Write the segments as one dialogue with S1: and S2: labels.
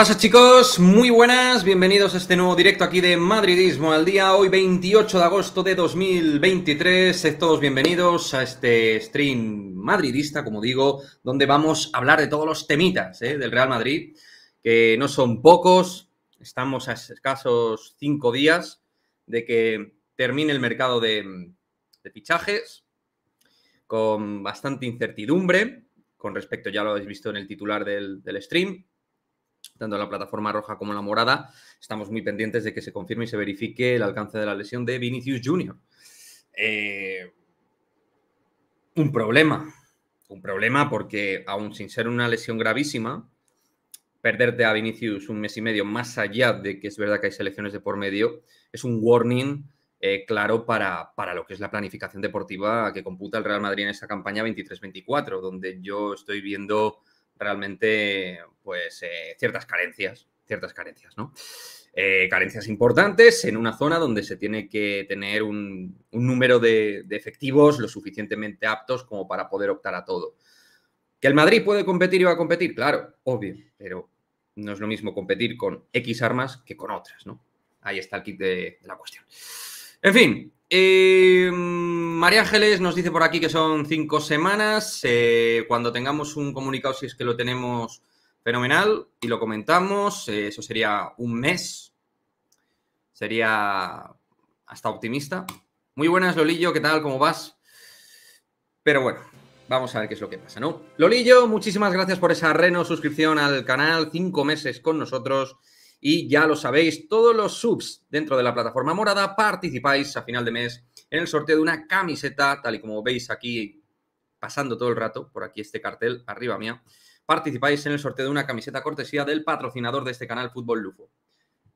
S1: pasa chicos? Muy buenas, bienvenidos a este nuevo directo aquí de Madridismo al día, hoy 28 de agosto de 2023. todos bienvenidos a este stream madridista, como digo, donde vamos a hablar de todos los temitas ¿eh? del Real Madrid, que no son pocos, estamos a escasos cinco días de que termine el mercado de, fichajes, con bastante incertidumbre, con respecto, ya lo habéis visto en el titular del, del stream tanto la plataforma roja como la morada. Estamos muy pendientes de que se confirme y se verifique el alcance de la lesión de Vinicius Jr. Eh, un problema, un problema porque aún sin ser una lesión gravísima, perderte a Vinicius un mes y medio, más allá de que es verdad que hay selecciones de por medio, es un warning eh, claro para, para, lo que es la planificación deportiva que computa el Real Madrid en esa campaña 23-24, donde yo estoy viendo realmente pues eh, ciertas carencias, ciertas carencias, ¿no? Eh, carencias importantes en una zona donde se tiene que tener un, número de, efectivos lo suficientemente aptos como para poder optar a todo. ¿Que el Madrid puede competir y va a competir? Claro, obvio, pero no es lo mismo competir con X armas que con otras, ¿no? Ahí está el kit de la cuestión. En fin, eh, María Ángeles nos dice por aquí que son cinco semanas. Eh, cuando tengamos un comunicado, si es que lo tenemos fenomenal y lo comentamos, eh, eso sería un mes. Sería hasta optimista. Muy buenas, Lolillo, ¿qué tal? ¿Cómo vas? Pero bueno, vamos a ver qué es lo que pasa, ¿no? Lolillo, muchísimas gracias por esa reno suscripción al canal, cinco meses con nosotros. Y ya lo sabéis, todos los subs dentro de la plataforma morada participáis a final de mes en el sorteo de una camiseta, tal y como veis aquí pasando todo el rato, por aquí este cartel arriba mía, participáis en el sorteo de una camiseta cortesía del patrocinador de este canal Fútbol Lufo.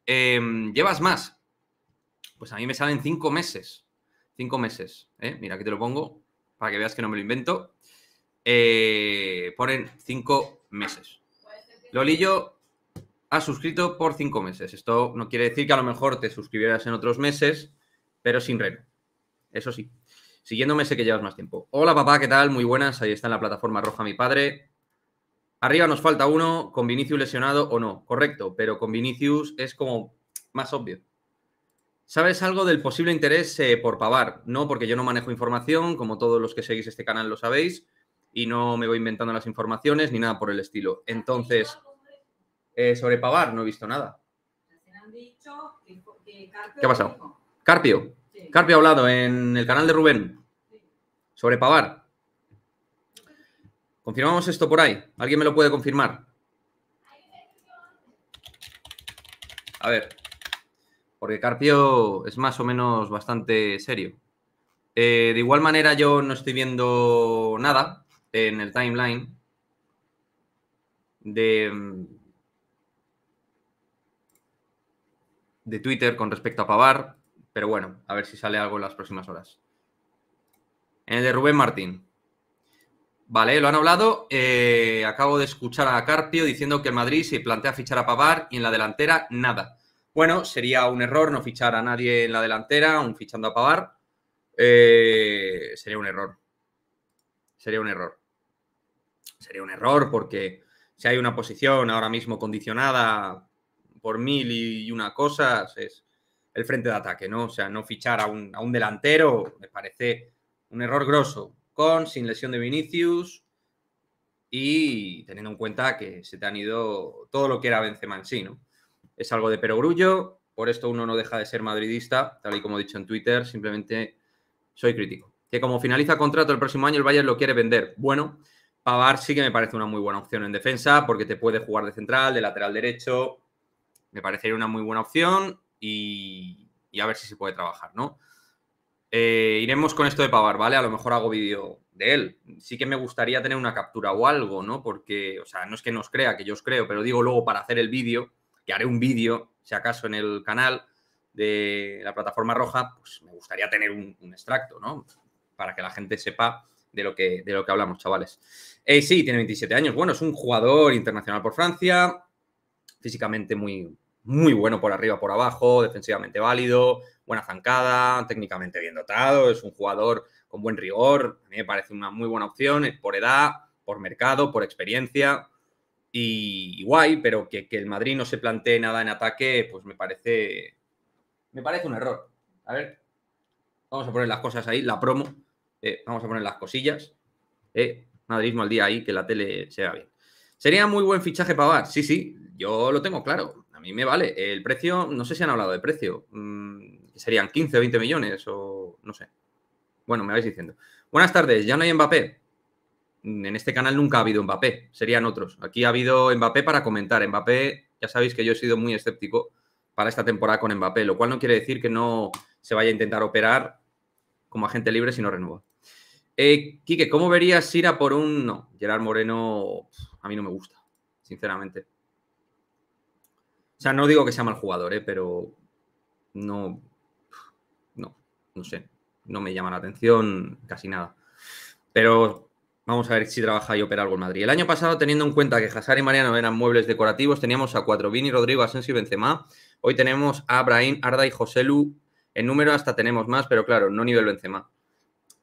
S1: Em, ¿Llevas más? Pues a mí me salen cinco meses. Cinco meses. ¿eh? Mira, aquí te lo pongo para que veas que no me lo invento. Eh, ponen cinco meses. Lolillo has suscrito por cinco meses. Esto no quiere decir que a lo mejor te suscribieras en otros meses, pero sin reno. Eso sí. Siguiéndome sé que llevas más tiempo. Hola papá, ¿qué tal? Muy buenas. Ahí está en la plataforma roja mi padre. Arriba nos falta uno, con Vinicius lesionado o no. Correcto, pero con Vinicius es como más obvio. ¿Sabes algo del posible interés eh, por Pavar? No, porque yo no manejo información, como todos los que seguís este canal lo sabéis, y no me voy inventando las informaciones ni nada por el estilo. Entonces... Eh, sobre Pavar no he visto nada. ¿Qué ha pasado? Carpio. Carpio ha hablado en el canal de Rubén sobre Pavar. ¿Confirmamos esto por ahí? ¿Alguien me lo puede confirmar? A ver, porque Carpio es más o menos bastante serio. Eh, de igual manera yo no estoy viendo nada en el timeline de, mm, de Twitter con respecto a Pavar, pero bueno, a ver si sale algo en las próximas horas. En el de Rubén Martín. Vale, lo han hablado. Eh, acabo de escuchar a Carpio diciendo que el Madrid se plantea fichar a Pavar y en la delantera nada. Bueno, sería un error no fichar a nadie en la delantera, aún fichando a Pavar. Eh, sería un error. Sería un error. Sería un error porque si hay una posición ahora mismo condicionada por mil y una cosas es el frente de ataque, ¿no? O sea, no fichar a un, delantero me parece un error grosso. Con, sin lesión de Vinicius y teniendo en cuenta que se te han ido todo lo que era Benzema en sí, ¿no? Es algo de perogrullo, por esto uno no deja de ser madridista, tal y como he dicho en Twitter, simplemente soy crítico. Que como finaliza contrato el próximo año, el Bayern lo quiere vender. Bueno, Pavar sí que me parece una muy buena opción en defensa, porque te puede jugar de central, de lateral derecho, me parecería una muy buena opción y, a ver si se puede trabajar, ¿no? Eh, iremos con esto de Pavar, ¿vale? A lo mejor hago vídeo de él. Sí que me gustaría tener una captura o algo, ¿no? Porque, o sea, no es que nos crea, que yo os creo, pero digo luego para hacer el vídeo, que haré un vídeo, si acaso, en el canal de la plataforma roja, pues me gustaría tener un, extracto, ¿no? Para que la gente sepa de lo que, de lo que hablamos, chavales. Eh, sí, tiene 27 años. Bueno, es un jugador internacional por Francia, físicamente muy, muy bueno por arriba, por abajo, defensivamente válido, buena zancada, técnicamente bien dotado, es un jugador con buen rigor, a mí me parece una muy buena opción, por edad, por mercado, por experiencia y, guay, pero que, el Madrid no se plantee nada en ataque, pues me parece, me parece un error. A ver, vamos a poner las cosas ahí, la promo, eh, vamos a poner las cosillas. Eh, Madridismo al día ahí, que la tele sea bien. ¿Sería muy buen fichaje para Pavar? Sí, sí, yo lo tengo claro mí me vale. El precio, no sé si han hablado de precio. Mm, serían 15 o 20 millones o no sé. Bueno, me vais diciendo. Buenas tardes, ya no hay Mbappé. Mm, en este canal nunca ha habido Mbappé, serían otros. Aquí ha habido Mbappé para comentar. Mbappé, ya sabéis que yo he sido muy escéptico para esta temporada con Mbappé, lo cual no quiere decir que no se vaya a intentar operar como agente libre si no renueva. Eh, Quique, ¿cómo verías ir a por un... No, Gerard Moreno a mí no me gusta, sinceramente. O sea, no digo que sea mal jugador, ¿eh? pero no, no, no sé, no me llama la atención casi nada. Pero vamos a ver si trabaja y opera algo en Madrid. El año pasado, teniendo en cuenta que Hazard y Mariano eran muebles decorativos, teníamos a cuatro, Vini, Rodrigo, Asensio y Benzema. Hoy tenemos a Abraham, Arda y Lu. En número hasta tenemos más, pero claro, no nivel Benzema.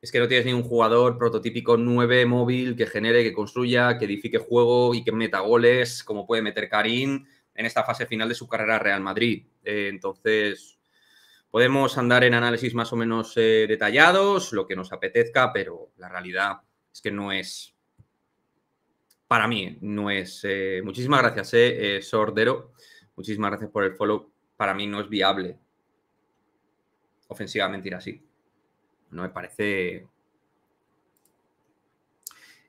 S1: Es que no tienes un jugador prototípico 9 móvil que genere, que construya, que edifique juego y que meta goles, como puede meter Karim, en esta fase final de su carrera Real Madrid. Eh, entonces, podemos andar en análisis más o menos eh, detallados, lo que nos apetezca, pero la realidad es que no es, para mí, no es. Eh, muchísimas gracias, Sordero. Muchísimas gracias por el follow. Para mí no es viable ofensivamente ir así. No me parece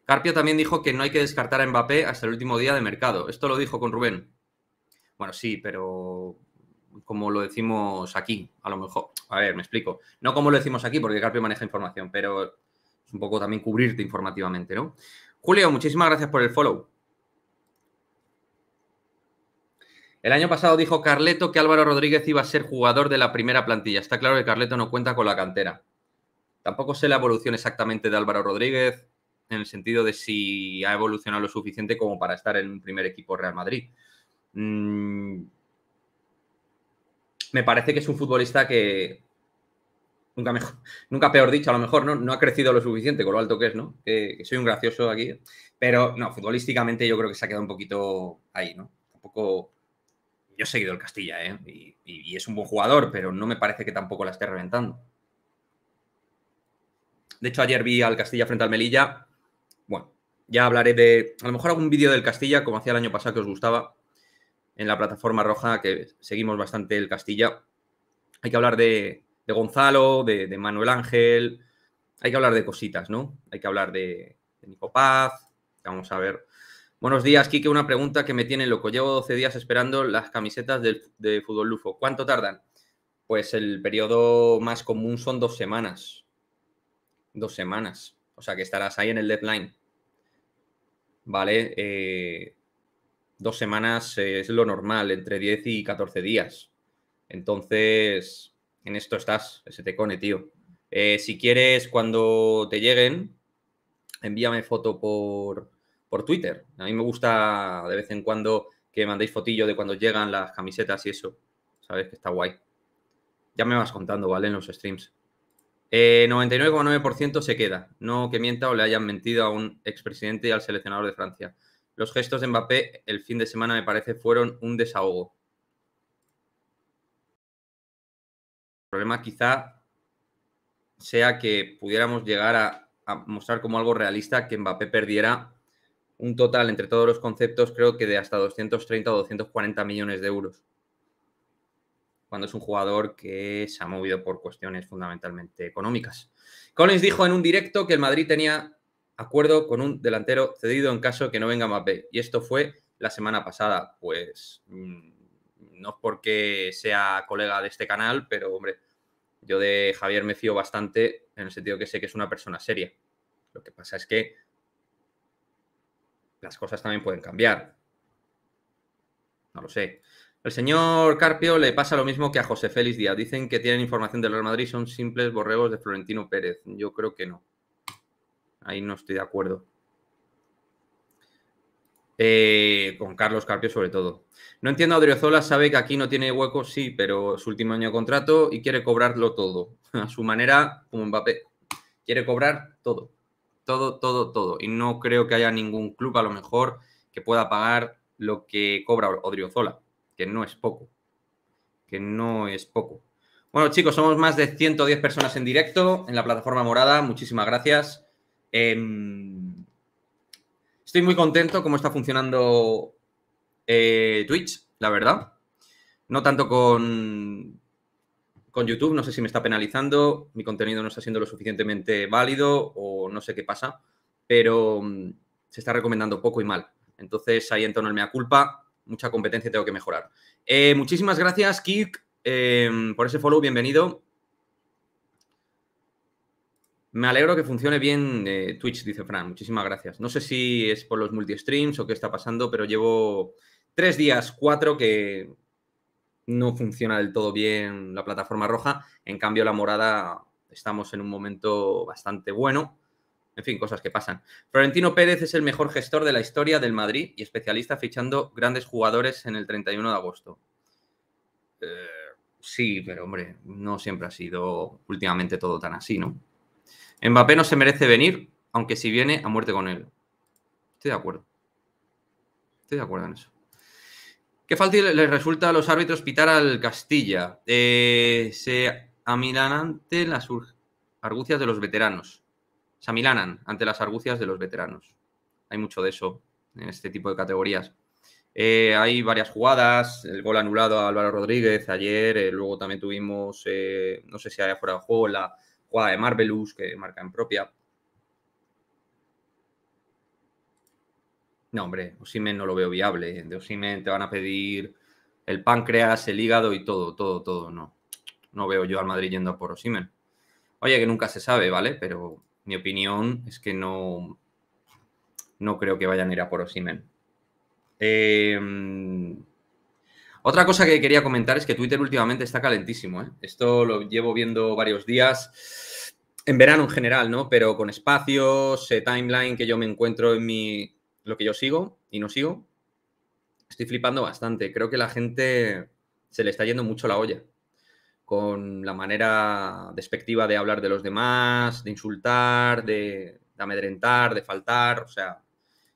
S1: Carpio también dijo que no hay que descartar a Mbappé hasta el último día de mercado. Esto lo dijo con Rubén. Bueno, sí, pero como lo decimos aquí, a lo mejor. A ver, me explico. No como lo decimos aquí, porque Carpio maneja información, pero es un poco también cubrirte informativamente, ¿no? Julio, muchísimas gracias por el follow. El año pasado dijo Carleto que Álvaro Rodríguez iba a ser jugador de la primera plantilla. Está claro que Carleto no cuenta con la cantera. Tampoco sé la evolución exactamente de Álvaro Rodríguez en el sentido de si ha evolucionado lo suficiente como para estar en un primer equipo Real Madrid. Mm, me parece que es un futbolista que nunca mejor, nunca peor dicho, a lo mejor no, ha crecido lo suficiente con lo alto que es, ¿no? Que, soy un gracioso aquí. Pero no, futbolísticamente yo creo que se ha quedado un poquito ahí, ¿no? Tampoco. Yo he seguido el Castilla, ¿eh? y es un buen jugador, pero no me parece que tampoco la esté reventando. De hecho, ayer vi al Castilla frente al Melilla. Bueno, ya hablaré de. A lo mejor algún vídeo del Castilla, como hacía el año pasado que os gustaba en la plataforma roja, que seguimos bastante el Castilla. Hay que hablar de, Gonzalo, de, Manuel Ángel, hay que hablar de cositas, ¿no? Hay que hablar de, de Nico Paz, vamos a ver. Buenos días, Kike una pregunta que me tiene loco. Llevo 12 días esperando las camisetas de Fútbol Lufo. ¿Cuánto tardan? Pues el periodo más común son dos semanas. Dos semanas. O sea que estarás ahí en el deadline. ¿Vale? Eh, dos semanas es lo normal, entre 10 y 14 días. Entonces, en esto estás, ese cone tío. Eh, si quieres, cuando te lleguen, envíame foto por, por Twitter. A mí me gusta de vez en cuando que mandéis fotillo de cuando llegan las camisetas y eso. Sabes que está guay. Ya me vas contando, ¿vale? En los streams. Eh, 99,9% se queda. No que mienta o le hayan mentido a un expresidente y al seleccionador de Francia. Los gestos de Mbappé el fin de semana me parece fueron un desahogo. El problema quizá sea que pudiéramos llegar a, mostrar como algo realista que Mbappé perdiera un total entre todos los conceptos creo que de hasta 230 o 240 millones de euros. Cuando es un jugador que se ha movido por cuestiones fundamentalmente económicas. Collins dijo en un directo que el Madrid tenía acuerdo con un delantero cedido en caso que no venga Mbappé. Y esto fue la semana pasada. Pues mm, no es porque sea colega de este canal, pero hombre, yo de Javier me fío bastante en el sentido que sé que es una persona seria. Lo que pasa es que las cosas también pueden cambiar. No lo sé. El señor Carpio le pasa lo mismo que a José Félix Díaz. Dicen que tienen información del Real Madrid, son simples borregos de Florentino Pérez. Yo creo que no. Ahí no estoy de acuerdo. Eh, con Carlos Carpio sobre todo. No entiendo, a Adriozola sabe que aquí no tiene hueco, sí, pero su último año de contrato y quiere cobrarlo todo. A su manera, como Mbappé. Quiere cobrar todo. Todo, todo, todo. Y no creo que haya ningún club, a lo mejor, que pueda pagar lo que cobra Odriozola, que no es poco. Que no es poco. Bueno, chicos, somos más de 110 personas en directo en la plataforma morada. Muchísimas gracias. Em, estoy muy contento cómo está funcionando eh, Twitch, la verdad. No tanto con, con YouTube, no sé si me está penalizando, mi contenido no está siendo lo suficientemente válido o no sé qué pasa, pero mm, se está recomendando poco y mal. Entonces ahí en el mea culpa, mucha competencia tengo que mejorar. Eh, muchísimas gracias, Kik, em, por ese follow, bienvenido. Me alegro que funcione bien eh, Twitch, dice Fran. Muchísimas gracias. No sé si es por los multi streams o qué está pasando, pero llevo tres días, cuatro que no funciona del todo bien la plataforma roja. En cambio, la morada estamos en un momento bastante bueno. En fin, cosas que pasan. Florentino Pérez es el mejor gestor de la historia del Madrid y especialista fichando grandes jugadores en el 31 de agosto. Eh, sí, pero hombre, no siempre ha sido últimamente todo tan así, ¿no? Mbappé no se merece venir, aunque si viene, a muerte con él. Estoy de acuerdo. Estoy de acuerdo en eso. ¿Qué fácil les resulta a los árbitros pitar al Castilla? Eh, se amilan ante las argucias de los veteranos. Se amilanan ante las argucias de los veteranos. Hay mucho de eso en este tipo de categorías. Eh, hay varias jugadas, el gol anulado a Álvaro Rodríguez ayer, eh, luego también tuvimos, no sé si hay fuera de juego, la, jugada de Marvelous que marca en propia. No, hombre, Osimen no lo veo viable. De Osimen te van a pedir el páncreas, el hígado y todo, todo, todo. No, no veo yo al Madrid yendo por Osimen. Oye, que nunca se sabe, ¿vale? Pero mi opinión es que no, no creo que vayan a ir a por Osimen. Eh, otra cosa que quería comentar es que Twitter últimamente está calentísimo. ¿eh? Esto lo llevo viendo varios días, en verano en general, ¿no? Pero con espacios, eh, timeline que yo me encuentro en mi, lo que yo sigo y no sigo. Estoy flipando bastante. Creo que la gente se le está yendo mucho la olla con la manera despectiva de hablar de los demás, de insultar, de, amedrentar, de faltar. O sea,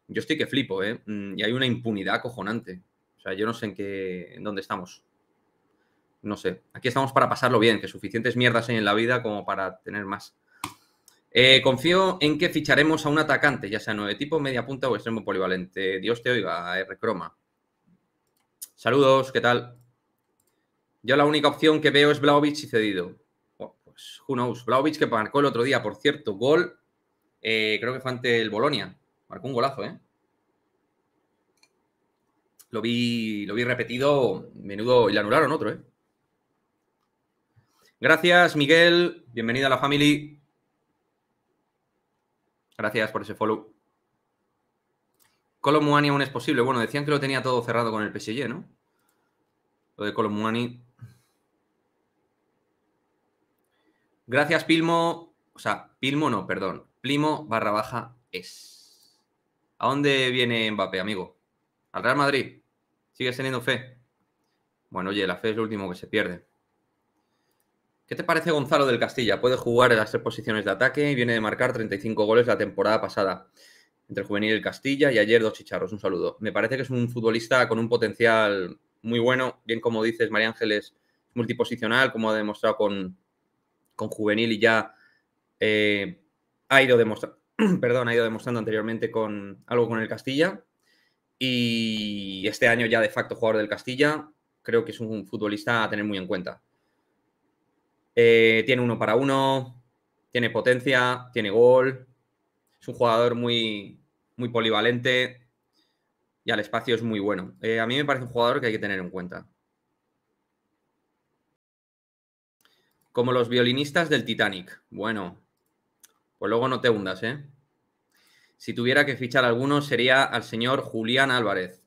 S1: yo estoy que flipo, ¿eh? Mm, y hay una impunidad acojonante yo no sé en qué, dónde estamos. No sé. Aquí estamos para pasarlo bien, que suficientes mierdas hay en la vida como para tener más. Eh, confío en que ficharemos a un atacante, ya sea nueve tipo, media punta o extremo polivalente. Dios te oiga, R. Croma. Saludos, ¿qué tal? Yo la única opción que veo es Blaovic y cedido. Oh, pues, who knows. Blaovic que marcó el otro día, por cierto, gol. Eh, creo que fue ante el Bolonia. Marcó un golazo, ¿eh? Lo vi, lo vi repetido, menudo, y la anularon otro, ¿eh? Gracias, Miguel. Bienvenida a la family. Gracias por ese follow. Colomwani aún es posible. Bueno, decían que lo tenía todo cerrado con el PSG, ¿no? Lo de Colomuani. Gracias, Pilmo. O sea, Pilmo no, perdón. Plimo barra baja es. ¿A dónde viene Mbappé, amigo? ¿Al Real Madrid? ¿Sigues teniendo fe? Bueno, oye, la fe es lo último que se pierde. ¿Qué te parece Gonzalo del Castilla? Puede jugar en las tres posiciones de ataque y viene de marcar 35 goles la temporada pasada entre el juvenil del Castilla y ayer dos chicharros. Un saludo. Me parece que es un futbolista con un potencial muy bueno. Bien, como dices, María Ángeles, multiposicional, como ha demostrado con, juvenil y ya eh, ha, ido ha ido demostrando anteriormente con algo con el Castilla y este año ya de facto jugador del Castilla, creo que es un futbolista a tener muy en cuenta. Eh, tiene uno para uno, tiene potencia, tiene gol, es un jugador muy, muy polivalente y al espacio es muy bueno. Eh, a mí me parece un jugador que hay que tener en cuenta. Como los violinistas del Titanic. Bueno, pues luego no te hundas, ¿eh? Si tuviera que fichar alguno sería al señor Julián Álvarez.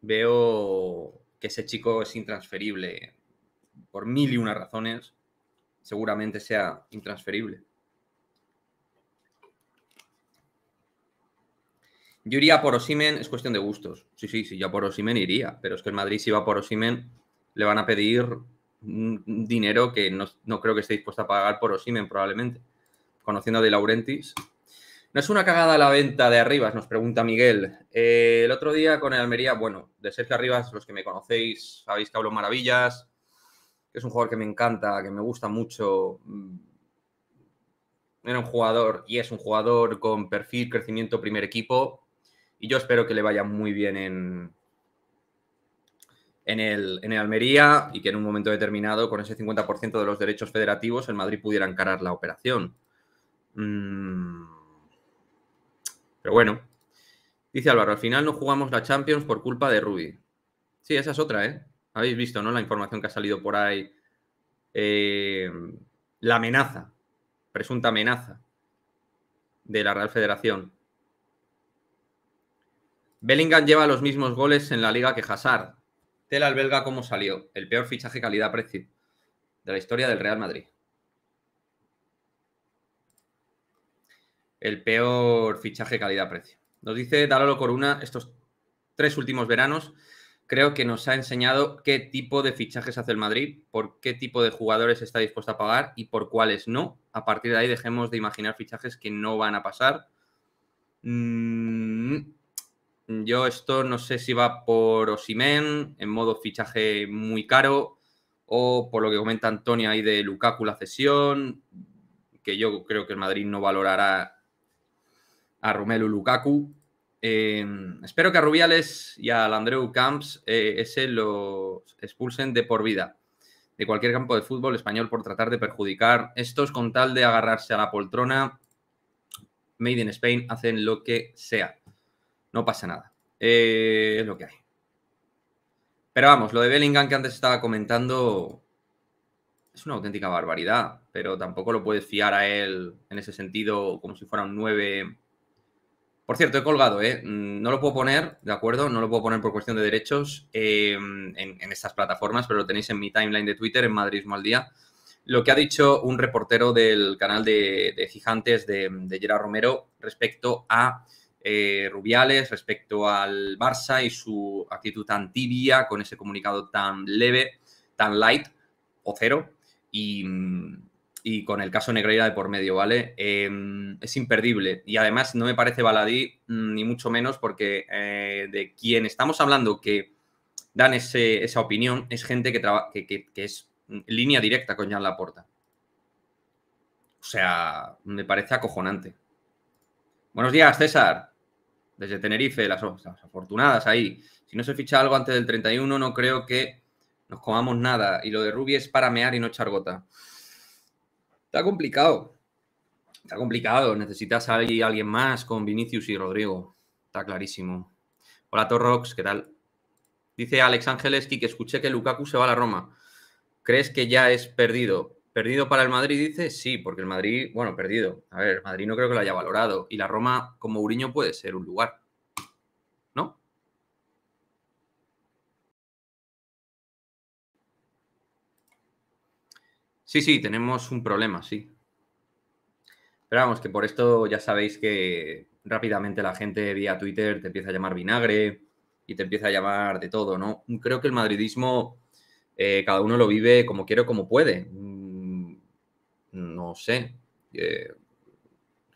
S1: Veo que ese chico es intransferible por mil y unas razones. Seguramente sea intransferible. Yo iría por Osimen, es cuestión de gustos. Sí, sí, sí, yo por Osimen iría, pero es que el Madrid si va por Osimen le van a pedir dinero que no, no creo que esté dispuesto a pagar por Osimen probablemente. Conociendo a De laurentis ¿No es una cagada la venta de Arribas? Nos pregunta Miguel. Eh, el otro día con el Almería, bueno, de Sergio Arribas, los que me conocéis, sabéis que hablo maravillas, que es un jugador que me encanta, que me gusta mucho. Mm, era un jugador y es un jugador con perfil, crecimiento, primer equipo. Y yo espero que le vaya muy bien en, en el, en el Almería y que en un momento determinado, con ese 50% de los derechos federativos, el Madrid pudiera encarar la operación. Mm. Pero bueno, dice Álvaro, al final no jugamos la Champions por culpa de Ruby. Sí, esa es otra, ¿eh? Habéis visto, ¿no? La información que ha salido por ahí. Eh, la amenaza, presunta amenaza de la Real Federación. Bellingham lleva los mismos goles en la liga que Hazard. Tela al belga cómo salió. El peor fichaje calidad-precio de la historia del Real Madrid. el peor fichaje calidad-precio. Nos dice Dalolo Coruna, estos tres últimos veranos creo que nos ha enseñado qué tipo de fichajes hace el Madrid, por qué tipo de jugadores está dispuesto a pagar y por cuáles no. A partir de ahí dejemos de imaginar fichajes que no van a pasar. Mm, yo esto no sé si va por Osimen, en modo fichaje muy caro, o por lo que comenta Antonio ahí de Lukaku la cesión, que yo creo que el Madrid no valorará a Romelu Lukaku. Eh, espero que a Rubiales y al Andreu Camps eh, ese lo expulsen de por vida de cualquier campo de fútbol español por tratar de perjudicar. Estos con tal de agarrarse a la poltrona, Made in Spain hacen lo que sea. No pasa nada. Eh, es lo que hay. Pero vamos, lo de Bellingham que antes estaba comentando es una auténtica barbaridad, pero tampoco lo puedes fiar a él en ese sentido como si fuera un 9 por cierto, he colgado, ¿eh? mm, no lo puedo poner, ¿de acuerdo? No lo puedo poner por cuestión de derechos em, en, estas plataformas, pero lo tenéis en mi timeline de Twitter, en Madrid al Día. Lo que ha dicho un reportero del canal de, de de, Gerard Romero respecto a eh, Rubiales, respecto al Barça y su actitud tan tibia, con ese comunicado tan leve, tan light o cero. Y, mm, y con el caso Negreira de por medio, ¿vale? Em, es imperdible y además no me parece baladí mm, ni mucho menos porque eh, de quien estamos hablando que dan esa opinión es gente que, que, que, es línea directa con Jan Laporta. O sea, me parece acojonante. Buenos días, César. Desde Tenerife, las, afortunadas ahí. Si no se ficha algo antes del 31, no creo que nos comamos nada. Y lo de Ruby es para mear y no echar gota. Está complicado. Está complicado. Necesitas a alguien más con Vinicius y Rodrigo. Está clarísimo. Hola, Torrox, ¿qué tal? Dice Alex Ángeles que escuché que Lukaku se va a la Roma. ¿Crees que ya es perdido? ¿Perdido para el Madrid? Dice sí, porque el Madrid, bueno, perdido. A ver, Madrid no creo que lo haya valorado. Y la Roma, como Uriño, puede ser un lugar. Sí, sí, tenemos un problema, sí. Pero vamos, que por esto ya sabéis que rápidamente la gente vía Twitter te empieza a llamar vinagre y te empieza a llamar de todo, ¿no? Creo que el madridismo eh, cada uno lo vive como quiere o como puede. Mm, no sé. Eh,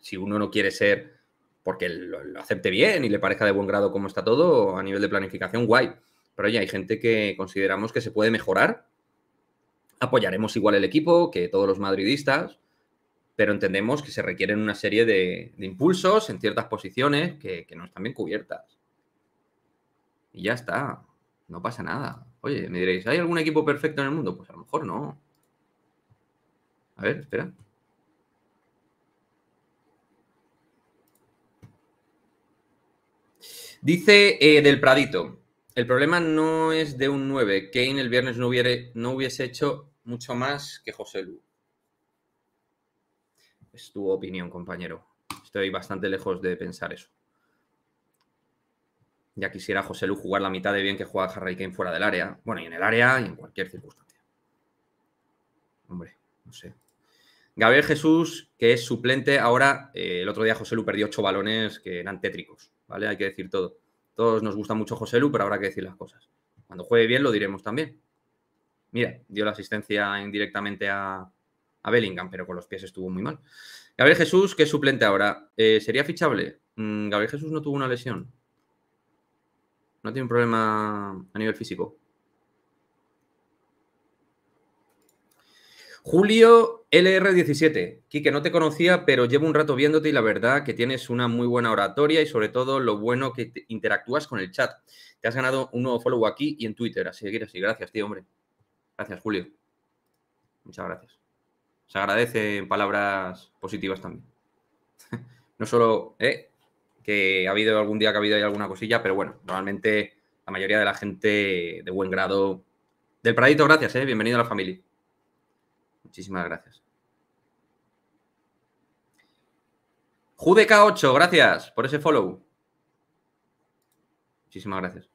S1: si uno no quiere ser porque lo, acepte bien y le parezca de buen grado cómo está todo a nivel de planificación, guay. Pero oye, hay gente que consideramos que se puede mejorar apoyaremos igual el equipo que todos los madridistas, pero entendemos que se requieren una serie de, impulsos en ciertas posiciones que, no están bien cubiertas. Y ya está, no pasa nada. Oye, me diréis, ¿hay algún equipo perfecto en el mundo? Pues a lo mejor no. A ver, espera. Dice eh, del Pradito, el problema no es de un 9. Kane el viernes no, hubiere, no hubiese hecho mucho más que José Lu. Es tu opinión, compañero. Estoy bastante lejos de pensar eso. Ya quisiera José Lu jugar la mitad de bien que juega Harry Kane fuera del área. Bueno, y en el área y en cualquier circunstancia. Hombre, no sé. Gabriel Jesús, que es suplente, ahora eh, el otro día José Lu perdió ocho balones que eran tétricos, ¿vale? Hay que decir todo. Todos nos gusta mucho José Lu, pero habrá que decir las cosas. Cuando juegue bien lo diremos también. Mira, dio la asistencia indirectamente a, Bellingham, pero con los pies estuvo muy mal. Gabriel Jesús, que es suplente ahora, eh, ¿sería fichable? Mm, Gabriel Jesús no tuvo una lesión. No tiene un problema a nivel físico. Julio LR17. Quique, no te conocía, pero llevo un rato viéndote y la verdad que tienes una muy buena oratoria y sobre todo lo bueno que interactúas con el chat. Te has ganado un nuevo follow aquí y en Twitter. Así que y Gracias, tío, hombre. Gracias, Julio. Muchas gracias. Se agradece en palabras positivas también. no solo eh, que ha habido algún día que ha habido alguna cosilla, pero bueno, normalmente la mayoría de la gente de buen grado. Del Pradito, gracias, eh. bienvenido a la familia. Muchísimas gracias. judeca 8 gracias por ese follow. Muchísimas gracias.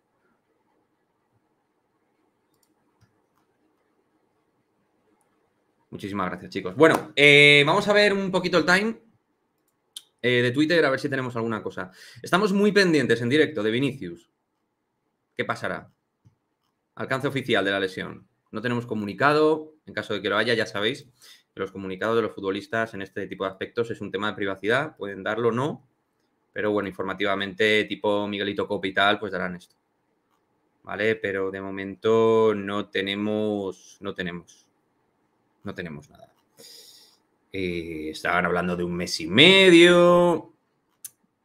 S1: Muchísimas gracias, chicos. Bueno, eh, vamos a ver un poquito el time eh, de Twitter, a ver si tenemos alguna cosa. Estamos muy pendientes en directo de Vinicius. ¿Qué pasará? Alcance oficial de la lesión. No tenemos comunicado, en caso de que lo haya, ya sabéis que los comunicados de los futbolistas en este tipo de aspectos es un tema de privacidad, pueden darlo o no, pero bueno, informativamente, tipo Miguelito Copa y tal, pues darán esto. ¿Vale? Pero de momento no tenemos, no tenemos no tenemos nada. Eh, estaban hablando de un mes y medio.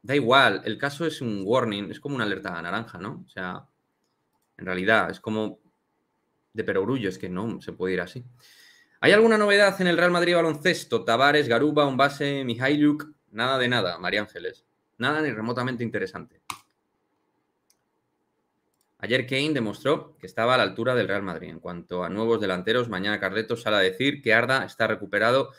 S1: Da igual, el caso es un warning, es como una alerta naranja, ¿no? O sea, en realidad es como de perogrullo, es que no se puede ir así. ¿Hay alguna novedad en el Real Madrid baloncesto? Tavares, Garuba, un base, Mihailuk, nada de nada, María Ángeles. Nada ni remotamente interesante. Ayer Kane demostró que estaba a la altura del Real Madrid. En cuanto a nuevos delanteros, mañana Carreto sale a decir que Arda está recuperado.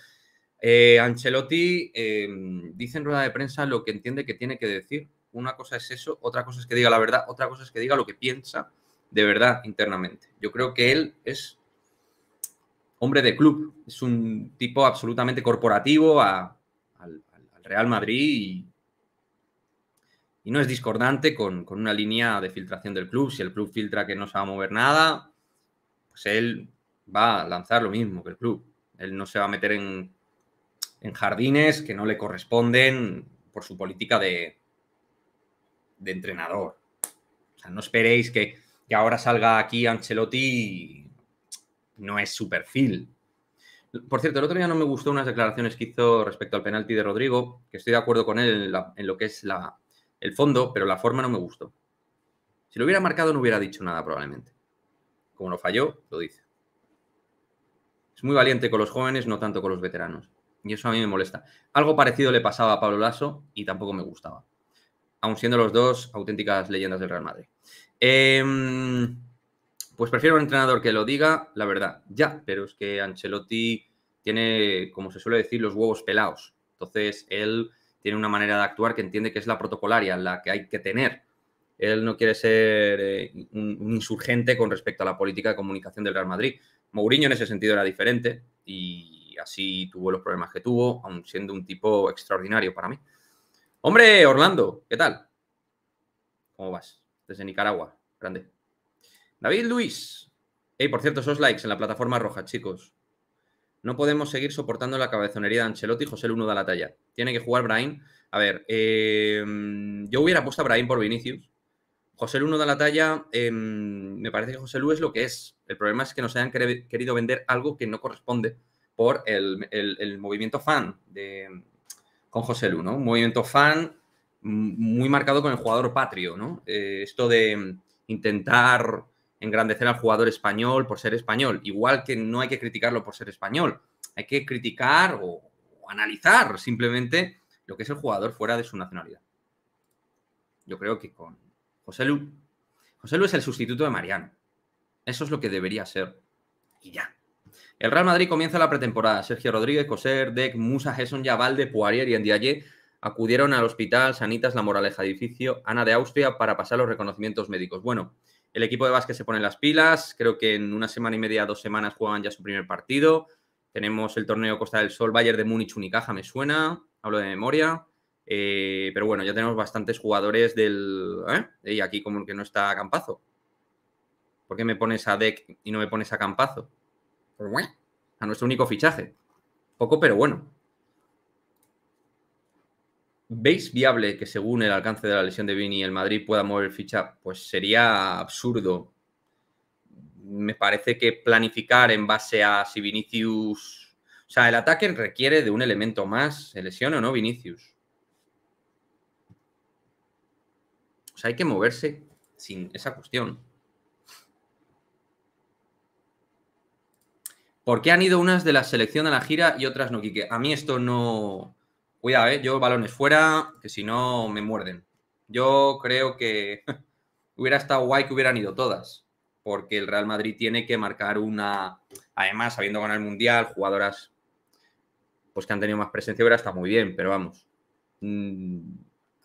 S1: Eh, Ancelotti em, dice en rueda de prensa lo que entiende que tiene que decir. Una cosa es eso, otra cosa es que diga la verdad, otra cosa es que diga lo que piensa de verdad internamente. Yo creo que él es hombre de club, es un tipo absolutamente corporativo al, al, Real Madrid y y no es discordante con, una línea de filtración del club. Si el club filtra que no se va a mover nada, pues él va a lanzar lo mismo que el club. Él no se va a meter en, jardines que no le corresponden por su política de, de entrenador. O sea, no esperéis que, ahora salga aquí Ancelotti. No es su perfil. Por cierto, el otro día no me gustó unas declaraciones que hizo respecto al penalti de Rodrigo, que estoy de acuerdo con él en lo que es la, el fondo, pero la forma no me gustó. Si lo hubiera marcado no hubiera dicho nada probablemente. Como lo falló, lo dice. Es muy valiente con los jóvenes, no tanto con los veteranos. Y eso a mí me molesta. Algo parecido le pasaba a Pablo Lasso y tampoco me gustaba. Aun siendo los dos auténticas leyendas del Real Madrid. Em, pues prefiero un entrenador que lo diga, la verdad. Ya, pero es que Ancelotti tiene, como se suele decir, los huevos pelados. Entonces, él tiene una manera de actuar que entiende que es la protocolaria, la que hay que tener. Él no quiere ser eh, un, insurgente con respecto a la política de comunicación del Real Madrid. Mourinho en ese sentido era diferente y así tuvo los problemas que tuvo, aun siendo un tipo extraordinario para mí. Hombre, Orlando, ¿qué tal? ¿Cómo vas? Desde Nicaragua, grande. David Luis. Hey, por cierto, esos likes en la plataforma roja, chicos. No podemos seguir soportando la cabezonería de Ancelotti y José Lu de da la talla. Tiene que jugar Brahim. A ver, em, yo hubiera puesto a Brahim por Vinicius. José Luno da la talla. me parece que José Lu es lo que es. El problema es que nos hayan querido vender algo que no corresponde por el, movimiento fan de, con José Lu, Un movimiento fan muy marcado con el jugador patrio, ¿no? Eh, esto de intentar engrandecer al jugador español por ser español, igual que no hay que criticarlo por ser español, hay que criticar o, analizar simplemente lo que es el jugador fuera de su nacionalidad. Yo creo que con José Lu, José es el sustituto de Mariano. Eso es lo que debería ser. Y ya. El Real Madrid comienza la pretemporada. Sergio Rodríguez, Coser, Deck, Musa, Gesson, Yavalde, Poirier y Andiaye acudieron al hospital Sanitas La Moraleja, edificio Ana de Austria, para pasar los reconocimientos médicos. Bueno, el equipo de básquet se pone las pilas, creo que en una semana y media, dos semanas juegan ya su primer partido. Tenemos el torneo Costa del Sol, Bayern de Múnich, Unicaja, me suena, hablo de memoria. Eh, pero bueno, ya tenemos bastantes jugadores del. ¿eh? Y aquí, como que no está a Campazo. ¿Por qué me pones a Deck y no me pones a Campazo? A nuestro único fichaje. Poco, pero bueno. ¿Veis viable que según el alcance de la lesión de Vini el Madrid pueda mover ficha? Pues sería absurdo. Me parece que planificar en base a si Vinicius... O sea, el ataque requiere de un elemento más, lesión o no Vinicius. O sea, hay que moverse sin esa cuestión. ¿Por qué han ido unas de la selección a la gira y otras no, Quique? A mí esto no, Cuidado, ¿eh? Yo balones fuera, que si no me muerden. Yo creo que hubiera estado guay que hubieran ido todas, porque el Real Madrid tiene que marcar una... Además, habiendo ganado el Mundial, jugadoras pues que han tenido más presencia, hubiera estado muy bien, pero vamos. Mm,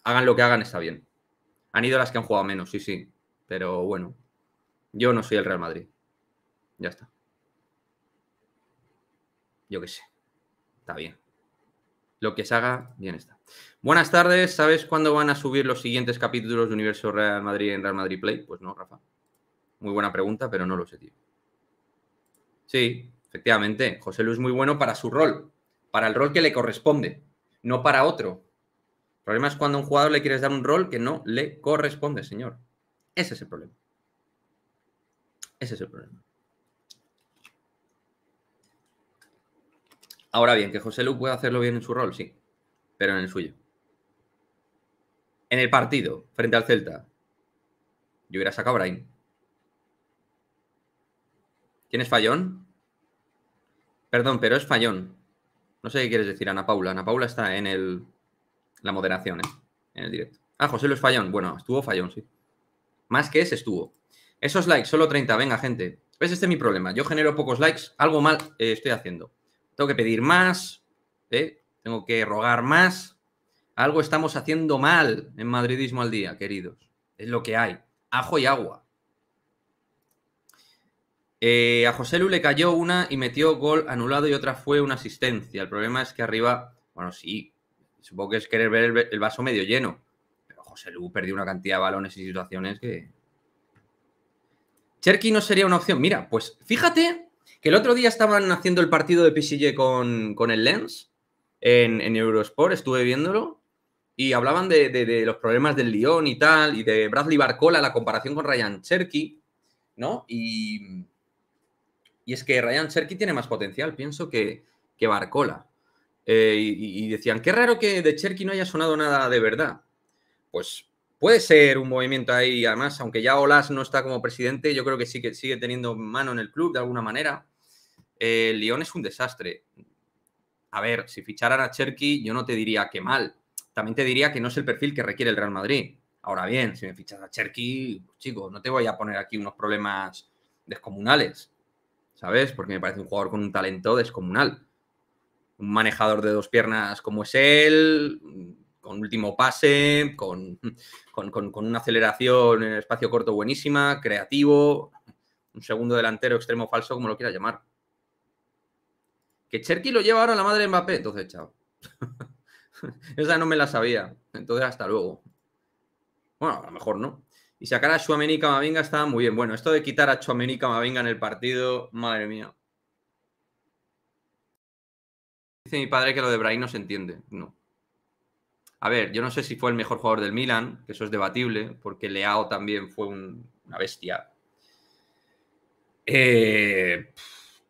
S1: hagan lo que hagan, está bien. Han ido las que han jugado menos, sí, sí. Pero bueno, yo no soy el Real Madrid. Ya está. Yo qué sé. Está bien. Lo que se haga, bien está. Buenas tardes. ¿Sabes cuándo van a subir los siguientes capítulos de Universo Real Madrid en Real Madrid Play? Pues no, Rafa. Muy buena pregunta, pero no lo sé, tío. Sí, efectivamente. José Luis es muy bueno para su rol, para el rol que le corresponde, no para otro. El problema es cuando a un jugador le quieres dar un rol que no le corresponde, señor. Ese es el problema. Ese es el problema. Ahora bien, que José Lu puede hacerlo bien en su rol, sí, pero en el suyo. En el partido, frente al Celta, yo hubiera sacado a Brain. ¿Quién es Fallón? Perdón, pero es Fallón. No sé qué quieres decir, Ana Paula. Ana Paula está en el, la moderación, ¿eh? en el directo. Ah, José Luis Fallón. Bueno, estuvo Fallón, sí. Más que ese estuvo. Esos likes, solo 30. Venga, gente. ¿Ves? Este es mi problema. Yo genero pocos likes. Algo mal eh, estoy haciendo tengo que pedir más, ¿eh? tengo que rogar más. Algo estamos haciendo mal en Madridismo al día, queridos. Es lo que hay. Ajo y agua. Eh, a José Lu le cayó una y metió gol anulado y otra fue una asistencia. El problema es que arriba, bueno, sí, supongo que es querer ver el, vaso medio lleno. Pero José Lu perdió una cantidad de balones y situaciones que. Cherky no sería una opción. Mira, pues fíjate que el otro día estaban haciendo el partido de PSG con, con el Lens en, Eurosport, estuve viéndolo, y hablaban de, los problemas del Lyon y tal, y de Bradley Barcola, la comparación con Ryan Cherky, ¿no? Y, es que Ryan Cherky tiene más potencial, pienso, que, que Barcola. Eh, y, y, decían, qué raro que de Cherky no haya sonado nada de verdad. Pues puede ser un movimiento ahí, además, aunque ya Olas no está como presidente, yo creo que sí que sigue teniendo mano en el club de alguna manera. El eh, León es un desastre. A ver, si ficharan a Cherky, yo no te diría que mal. También te diría que no es el perfil que requiere el Real Madrid. Ahora bien, si me fichas a Cherky, chico, no te voy a poner aquí unos problemas descomunales, ¿sabes? Porque me parece un jugador con un talento descomunal. Un manejador de dos piernas como es él, con último pase, con, con, una aceleración en el espacio corto buenísima, creativo, un segundo delantero extremo falso, como lo quieras llamar. Que Cherky lo lleva ahora la madre de Mbappé, entonces chao. Esa no me la sabía. Entonces hasta luego. Bueno, a lo mejor no. Y sacar a Chuamení y Camavinga estaba muy bien. Bueno, esto de quitar a Chuamení y en el partido, madre mía. Dice mi padre que lo de Brahim no se entiende. No. A ver, yo no sé si fue el mejor jugador del Milan, que eso es debatible, porque Leao también fue una bestia. Eh,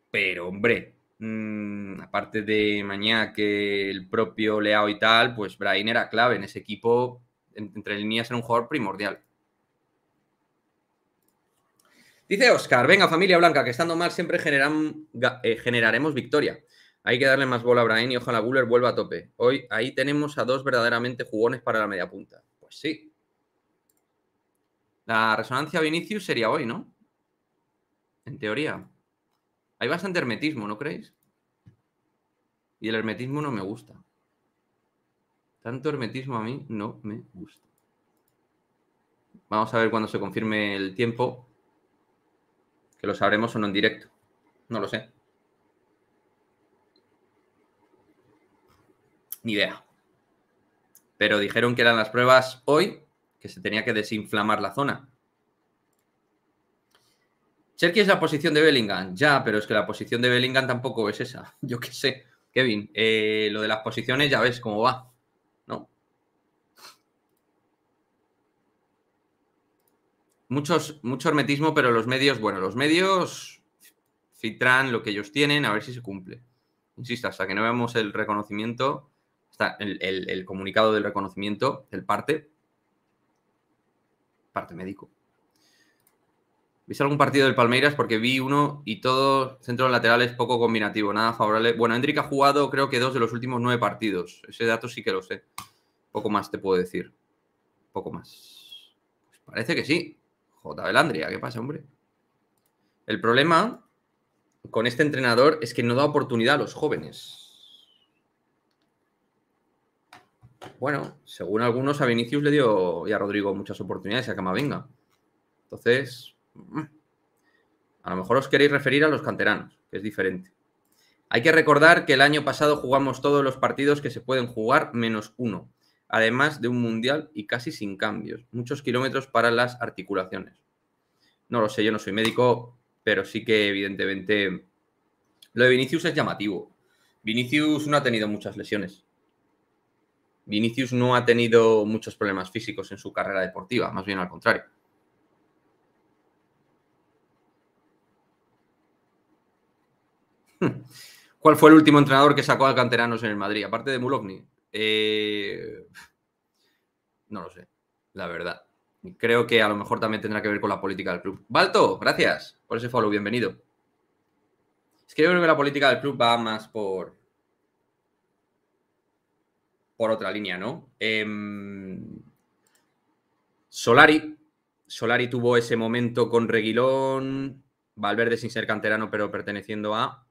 S1: pero, hombre, Mm, aparte de mañana que el propio Leao y tal, pues Brain era clave en ese equipo, entre líneas era un jugador primordial. Dice Oscar, venga familia blanca, que estando mal siempre eh, generaremos victoria. Hay que darle más bola a Brain y ojalá Buller vuelva a tope. Hoy ahí tenemos a dos verdaderamente jugones para la media punta. Pues sí. La resonancia Vinicius sería hoy, ¿no? En teoría. Hay bastante hermetismo, ¿no creéis? Y el hermetismo no me gusta. Tanto hermetismo a mí no me gusta. Vamos a ver cuando se confirme el tiempo. Que lo sabremos o no en directo. No lo sé. Ni idea. Pero dijeron que eran las pruebas hoy, que se tenía que desinflamar la zona. Cherky es la posición de Bellingham, ya, pero es que la posición de Bellingham tampoco es esa. Yo qué sé, Kevin, eh, lo de las posiciones ya ves cómo va, ¿no? Muchos, mucho hermetismo, pero los medios, bueno, los medios filtran lo que ellos tienen a ver si se cumple. Insisto, hasta que no veamos el reconocimiento, Está el, comunicado del reconocimiento, el parte, parte médico ¿Viste algún partido del Palmeiras? Porque vi uno y todo centro-lateral es poco combinativo, nada favorable. Bueno, Hendrik ha jugado creo que dos de los últimos nueve partidos. Ese dato sí que lo sé. Poco más te puedo decir. Poco más. Pues parece que sí. J. Belandria, ¿qué pasa, hombre? El problema con este entrenador es que no da oportunidad a los jóvenes. Bueno, según algunos, a Vinicius le dio y a Rodrigo muchas oportunidades a venga. Entonces, Mm. A lo mejor os queréis referir a los canteranos, que es diferente. Hay que recordar que el año pasado jugamos todos los partidos que se pueden jugar menos uno, además de un mundial y casi sin cambios. Muchos kilómetros para las articulaciones. No lo sé, yo no soy médico, pero sí que evidentemente lo de Vinicius es llamativo. Vinicius no ha tenido muchas lesiones. Vinicius no ha tenido muchos problemas físicos en su carrera deportiva, más bien al contrario. ¿Cuál fue el último entrenador que sacó al canteranos en el Madrid? Aparte de Mulovni. Eh, no lo sé, la verdad. Creo que a lo mejor también tendrá que ver con la política del club. Balto, gracias por ese follow, bienvenido. Es que yo creo que la política del club va más por. por otra línea, ¿no? Em, Solari. Solari tuvo ese momento con Reguilón. Valverde sin ser canterano, pero perteneciendo a.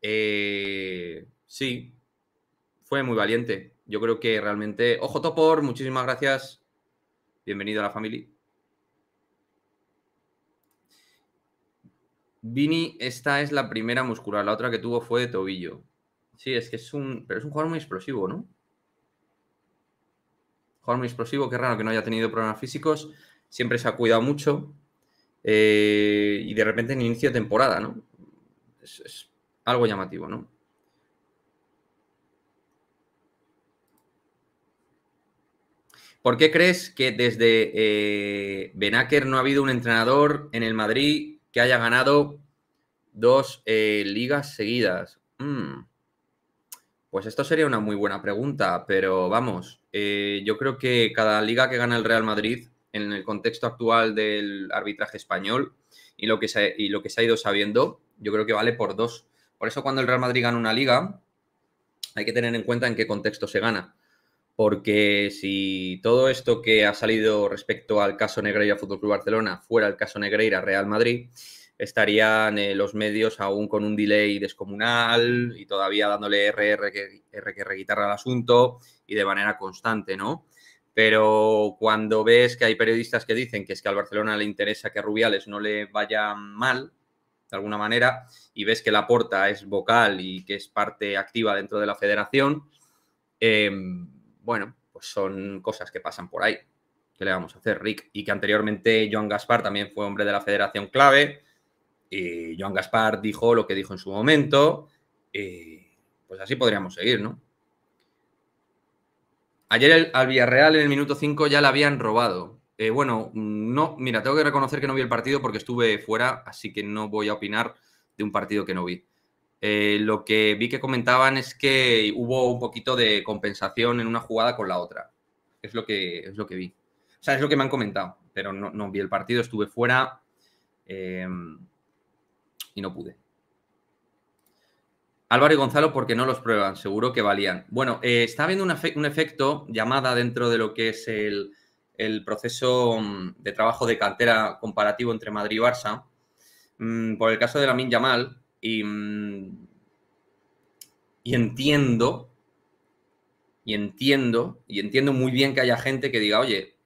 S1: Eh, sí, fue muy valiente. Yo creo que realmente. Ojo, Topor, muchísimas gracias. Bienvenido a la familia. Vini, esta es la primera muscular, la otra que tuvo fue de tobillo. Sí, es que es un. Pero es un jugador muy explosivo, ¿no? Jugador muy explosivo, qué raro que no haya tenido problemas físicos. Siempre se ha cuidado mucho. Eh, y de repente en inicio de temporada, ¿no? es, algo llamativo, ¿no? ¿Por qué crees que desde eh, no ha habido un entrenador en el Madrid que haya ganado dos eh, ligas seguidas? Hmm. Pues esto sería una muy buena pregunta, pero vamos, eh, yo creo que cada liga que gana el Real Madrid en el contexto actual del arbitraje español y lo que se ha ido sabiendo, yo creo que vale por dos. Por eso cuando el Real Madrid gana una liga, hay que tener en cuenta en qué contexto se gana. Porque si todo esto que ha salido respecto al caso Negreira Fútbol Club Barcelona fuera el caso Negreira Real Madrid, estarían eh, los medios aún con un delay descomunal y todavía dándole RR que, R, guitarra al asunto y de manera constante, ¿no? Pero cuando ves que hay periodistas que dicen que es que al Barcelona le interesa que a Rubiales no le vaya mal, de alguna manera, y ves que la porta es vocal y que es parte activa dentro de la federación, em, bueno, pues son cosas que pasan por ahí. ¿Qué le vamos a hacer, Rick? Y que anteriormente Joan Gaspar también fue hombre de la federación clave. Y Joan Gaspar dijo lo que dijo en su momento. pues así podríamos seguir, ¿no? Ayer al Villarreal en el minuto 5 ya la habían robado. Eh, bueno, no, mira, tengo que reconocer que no vi el partido porque estuve fuera, así que no voy a opinar de un partido que no vi. Eh, lo que vi que comentaban es que hubo un poquito de compensación en una jugada con la otra. Es lo que, es lo que vi. O sea, es lo que me han comentado, pero no, vi el partido, estuve fuera em, y no pude. Álvaro y Gonzalo, porque no los prueban, seguro que valían. Bueno, eh, está habiendo un efecto llamada dentro de lo que es el, el proceso mm, de trabajo de cartera comparativo entre Madrid y Barça, mm, por el caso de la Yamal, y, mm, y entiendo, y entiendo, y entiendo muy bien que haya gente que diga, oye,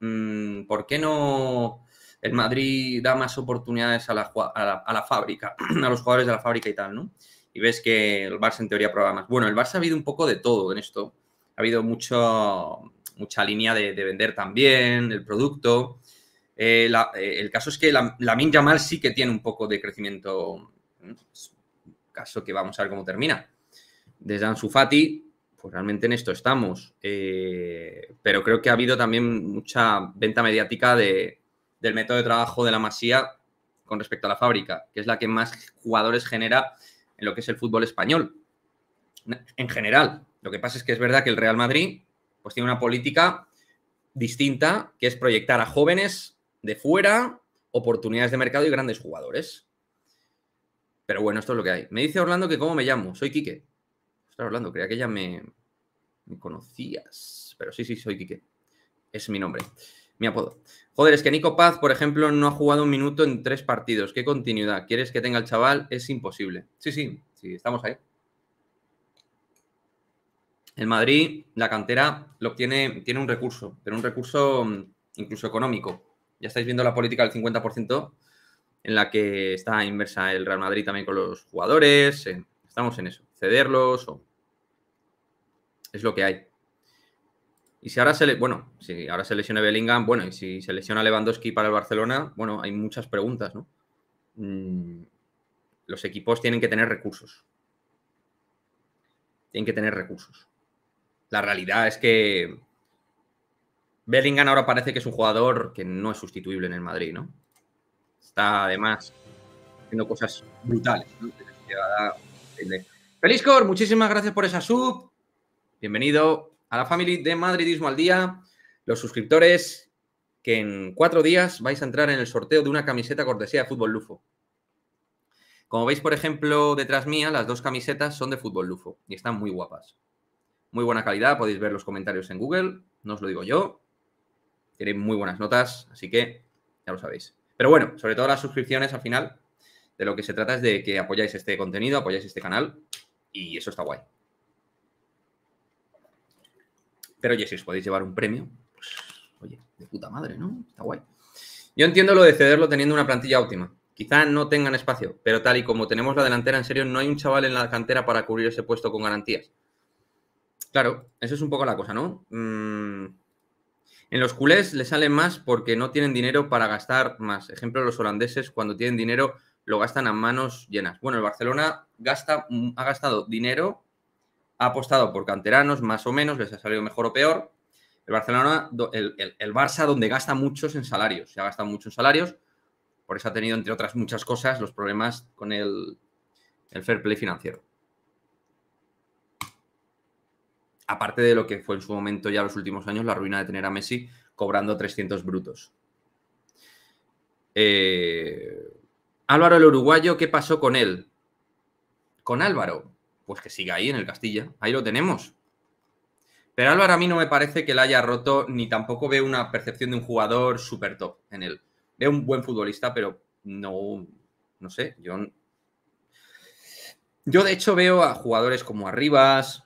S1: ¿por qué no el Madrid da más oportunidades a la, a la, fábrica, a los jugadores de la fábrica y tal, ¿no? Y ves que el Barça en teoría prueba más. Bueno, el Barça ha habido un poco de todo en esto. Ha habido mucho, mucha línea de, vender también, el producto. Eh, eh, el caso es que la, la Min sí que tiene un poco de crecimiento. Pues, caso que vamos a ver cómo termina. Desde Ansufati... pues realmente en esto estamos. Eh, pero creo que ha habido también mucha venta mediática de, del método de trabajo de la Masía con respecto a la fábrica, que es la que más jugadores genera en lo que es el fútbol español. En general, lo que pasa es que es verdad que el Real Madrid pues tiene una política distinta, que es proyectar a jóvenes de fuera oportunidades de mercado y grandes jugadores. Pero bueno, esto es lo que hay. Me dice Orlando que cómo me llamo. Soy Quique. Ostras, Orlando, creía que ya me, conocías. Pero sí, sí, soy Quique. Es mi nombre, mi apodo. Joder, es que Nico Paz, por ejemplo, no ha jugado un minuto en tres partidos. ¿Qué continuidad quieres que tenga el chaval? Es imposible. Sí, sí, sí, estamos ahí el Madrid, la cantera, lo tiene tiene un recurso, pero un recurso mm, incluso económico. Ya estáis viendo la política del 50% en la que está inversa el Real Madrid también con los jugadores. estamos en eso, cederlos o... Es lo que hay. Y si ahora se Bueno, si ahora se lesiona Bellingham, bueno, y si se lesiona Lewandowski para el Barcelona, bueno, hay muchas preguntas, ¿no? Mm, los equipos tienen que tener recursos. Tienen que tener recursos. La realidad es que Bellingham ahora parece que es un jugador que no es sustituible en el Madrid, ¿no? Está además haciendo cosas brutales. Feliz muchísimas gracias por esa sub. Bienvenido a la familia de Madridismo al Día. Los suscriptores que en cuatro días vais a entrar en el sorteo de una camiseta cortesía de Fútbol Lufo. Como veis, por ejemplo, detrás mía, las dos camisetas son de Fútbol Lufo y están muy guapas. Muy buena calidad, podéis ver los comentarios en Google, no os lo digo yo. tienen muy buenas notas, así que ya lo sabéis. Pero bueno, sobre todo las suscripciones al final, de lo que se trata es de que apoyáis este contenido, apoyáis este canal y eso está guay. Pero oye, si os podéis llevar un premio, pues oye, de puta madre, ¿no? Está guay. Yo entiendo lo de cederlo teniendo una plantilla óptima. Quizá no tengan espacio, pero tal y como tenemos la delantera, en serio, no hay un chaval en la cantera para cubrir ese puesto con garantías. Claro, eso es un poco la cosa, ¿no? Mm, en los culés le sale más porque no tienen dinero para gastar más. Ejemplo, los holandeses cuando tienen dinero lo gastan a manos llenas. Bueno, el Barcelona mm, ha gastado dinero, ha apostado por canteranos, más o menos, les ha salido mejor o peor. El Barcelona, el, Barça, donde gasta muchos en salarios, se ha gastado mucho en salarios, por eso ha tenido, entre otras muchas cosas, los problemas con el fair play financiero. aparte de lo que fue en su momento ya los últimos años, la ruina de tener a Messi cobrando 300 brutos. Eh, Álvaro el uruguayo, ¿qué pasó con él? Con Álvaro, pues que siga ahí en el Castilla, ahí lo tenemos. Pero Álvaro a mí no me parece que la haya roto, ni tampoco veo una percepción de un jugador súper top en él. Veo un buen futbolista, pero no, no sé, yo... Yo de hecho veo a jugadores como Arribas,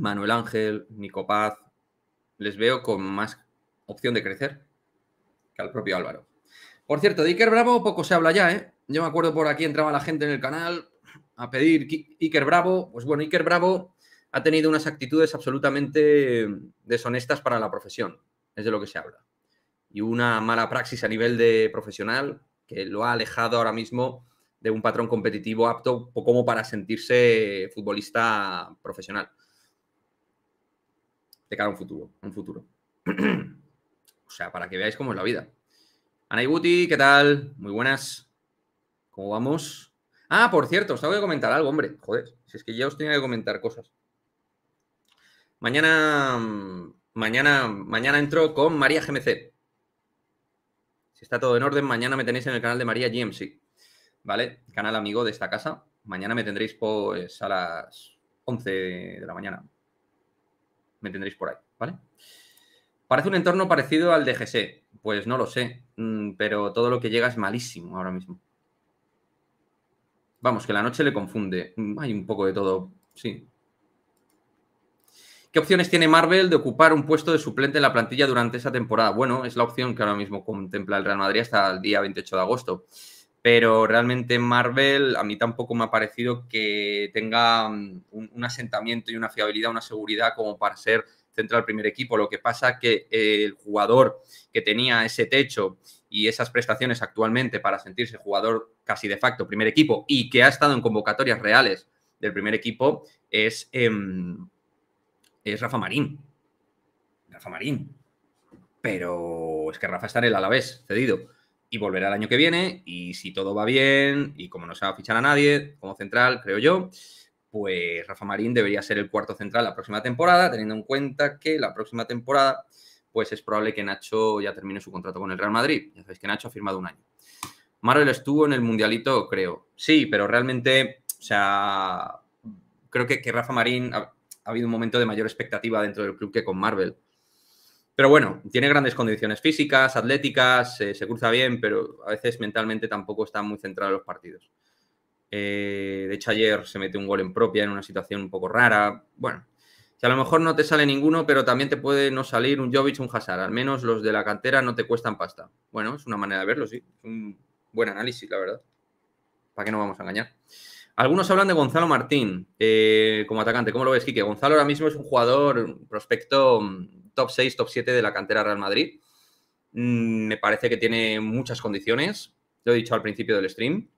S1: Manuel Ángel, Nico Paz, les veo con más opción de crecer que al propio Álvaro. Por cierto, de Iker Bravo poco se habla ya, ¿eh? Yo me acuerdo por aquí entraba la gente en el canal a pedir Iker Bravo. Pues bueno, Iker Bravo ha tenido unas actitudes absolutamente deshonestas para la profesión, es de lo que se habla. Y una mala praxis a nivel de profesional que lo ha alejado ahora mismo de un patrón competitivo apto como para sentirse futbolista profesional de cara a un futuro. Un futuro. o sea, para que veáis cómo es la vida. Ana ¿qué tal? Muy buenas. ¿Cómo vamos? Ah, por cierto, os tengo que comentar algo, hombre. Joder, si es que ya os tenía que comentar cosas. Mañana. Mañana, mañana entro con María GMC. Si está todo en orden, mañana me tenéis en el canal de María GMC. ¿Vale? Canal amigo de esta casa. Mañana me tendréis pues a las 11 de la mañana me tendréis por ahí, ¿vale? Parece un entorno parecido al de GC. E. Pues no lo sé, mm, pero todo lo que llega es malísimo ahora mismo. Vamos, que la noche le confunde. Mm, hay un poco de todo, sí. ¿Qué opciones tiene Marvel de ocupar un puesto de suplente en la plantilla durante esa temporada? Bueno, es la opción que ahora mismo contempla el Real Madrid hasta el día 28 de agosto pero realmente Marvel a mí tampoco me ha parecido que tenga mm, un, asentamiento y una fiabilidad, una seguridad como para ser central primer equipo. Lo que pasa que el jugador que tenía ese techo y esas prestaciones actualmente para sentirse jugador casi de facto primer equipo y que ha estado en convocatorias reales del primer equipo es, em, es Rafa Marín. Rafa Marín. Pero es que Rafa está en el Alavés, cedido y volverá el año que viene. Y si todo va bien y como no se va a fichar a nadie como central, creo yo, pues Rafa Marín debería ser el cuarto central la próxima temporada, teniendo en cuenta que la próxima temporada pues es probable que Nacho ya termine su contrato con el Real Madrid. Ya sabéis que Nacho ha firmado un año. Marvel estuvo en el Mundialito, creo. Sí, pero realmente, o sea, creo que, Rafa Marín ha, ha habido un momento de mayor expectativa dentro del club que con Marvel. Pero bueno, tiene grandes condiciones físicas, atléticas, se cruza bien, pero a veces mentalmente tampoco está muy centrado en los partidos. Eh, de hecho, ayer se mete un gol en propia en una situación un poco rara. Bueno, si a lo mejor no te sale ninguno, pero también te puede no salir un Jovic, un Hazard. Al menos los de la cantera no te cuestan pasta. Bueno, es una manera de verlo, sí. Un buen análisis, la verdad. ¿Para qué no vamos a engañar? Algunos hablan de Gonzalo Martín eh, como atacante. ¿Cómo lo ves, Kike? Gonzalo ahora mismo es un jugador, prospecto mm, top 6, top 7 de la cantera Real Madrid. Mm, me parece que tiene muchas condiciones. Lo he dicho al principio del stream.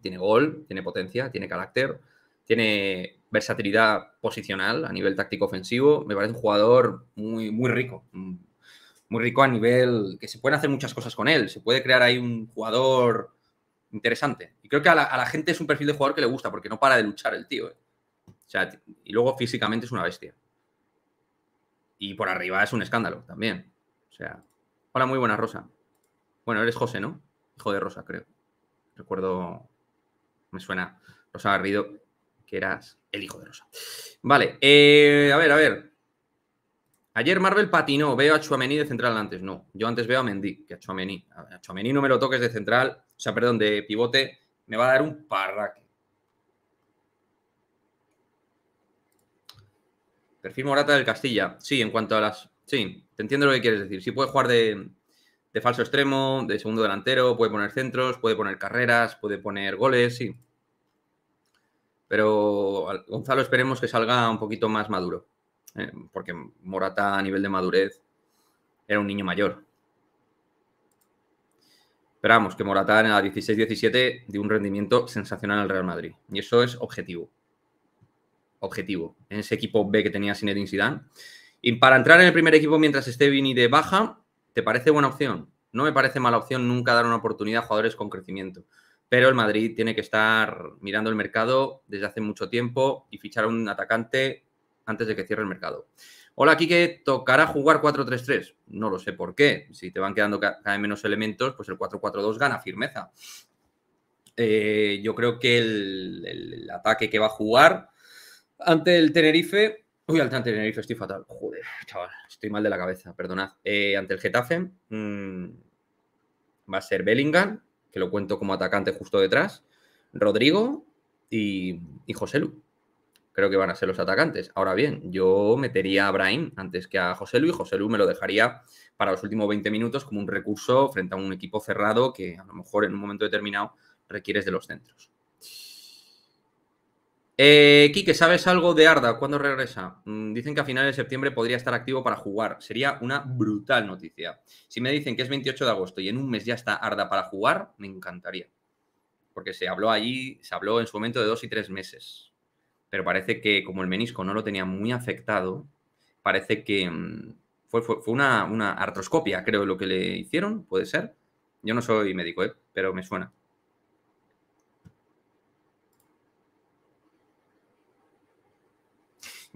S1: Tiene gol, tiene potencia, tiene carácter, tiene versatilidad posicional a nivel táctico ofensivo. Me parece un jugador muy, muy rico. Mm, muy rico a nivel que se pueden hacer muchas cosas con él. Se puede crear ahí un jugador interesante. Y creo que a la, gente es un perfil de jugador que le gusta porque no para de luchar el tío. Eh. O sea, y luego físicamente es una bestia. Y por arriba es un escándalo también. O sea, hola, muy buena Rosa. Bueno, eres José, ¿no? Hijo de Rosa, creo. Recuerdo, me suena Rosa Garrido, que eras el hijo de Rosa. Vale, eh, a ver, a ver. Ayer Marvel patinó, veo a Chuamení de central antes. No, yo antes veo a Mendy que a Chuamení. A Chuamení no me lo toques de central, o sea, perdón, de pivote, me va a dar un parraque. Perfil Morata del Castilla. Sí, en cuanto a las. Sí, te entiendo lo que quieres decir. Sí, puede jugar de, falso extremo, de segundo delantero, puede poner centros, puede poner carreras, puede poner goles, sí. Pero Gonzalo esperemos que salga un poquito más maduro. Eh, porque Morata a nivel de madurez era un niño mayor. esperamos que Morata en la 16-17 dio un rendimiento sensacional al Real Madrid. Y eso es objetivo objetivo, en ese equipo B que tenía sin Zidane. Y para entrar en el primer equipo mientras esté y de baja, ¿te parece buena opción? No me parece mala opción nunca dar una oportunidad a jugadores con crecimiento. Pero el Madrid tiene que estar mirando el mercado desde hace mucho tiempo y fichar a un atacante antes de que cierre el mercado. Hola, que ¿tocará jugar 4-3-3? No lo sé por qué. Si te van quedando cada vez menos elementos, pues el 4-4-2 gana firmeza. Eh, yo creo que el, ataque que va a jugar ante el Tenerife. Uy, ante el Tenerife estoy fatal. Joder, chaval, estoy mal de la cabeza, perdonad. Eh, ante el Getafe mm, va a ser Bellingham, que lo cuento como atacante justo detrás, Rodrigo y, y José Lu. Creo que van a ser los atacantes. Ahora bien, yo metería a brain antes que a José Lu y José Lu me lo dejaría para los últimos 20 minutos como un recurso frente a un equipo cerrado que a lo mejor en un momento determinado requieres de los centros. Eh, Quique, ¿sabes algo de Arda? ¿Cuándo regresa? Mm, dicen que a finales de septiembre podría estar activo para jugar. Sería una brutal noticia. Si me dicen que es 28 de agosto y en un mes ya está Arda para jugar, me encantaría. Porque se habló allí, se habló en su momento de dos y tres meses. Pero parece que como el menisco no lo tenía muy afectado, parece que mm, fue, una, artroscopia, creo, lo que le hicieron, puede ser. Yo no soy médico, ¿eh? pero me suena.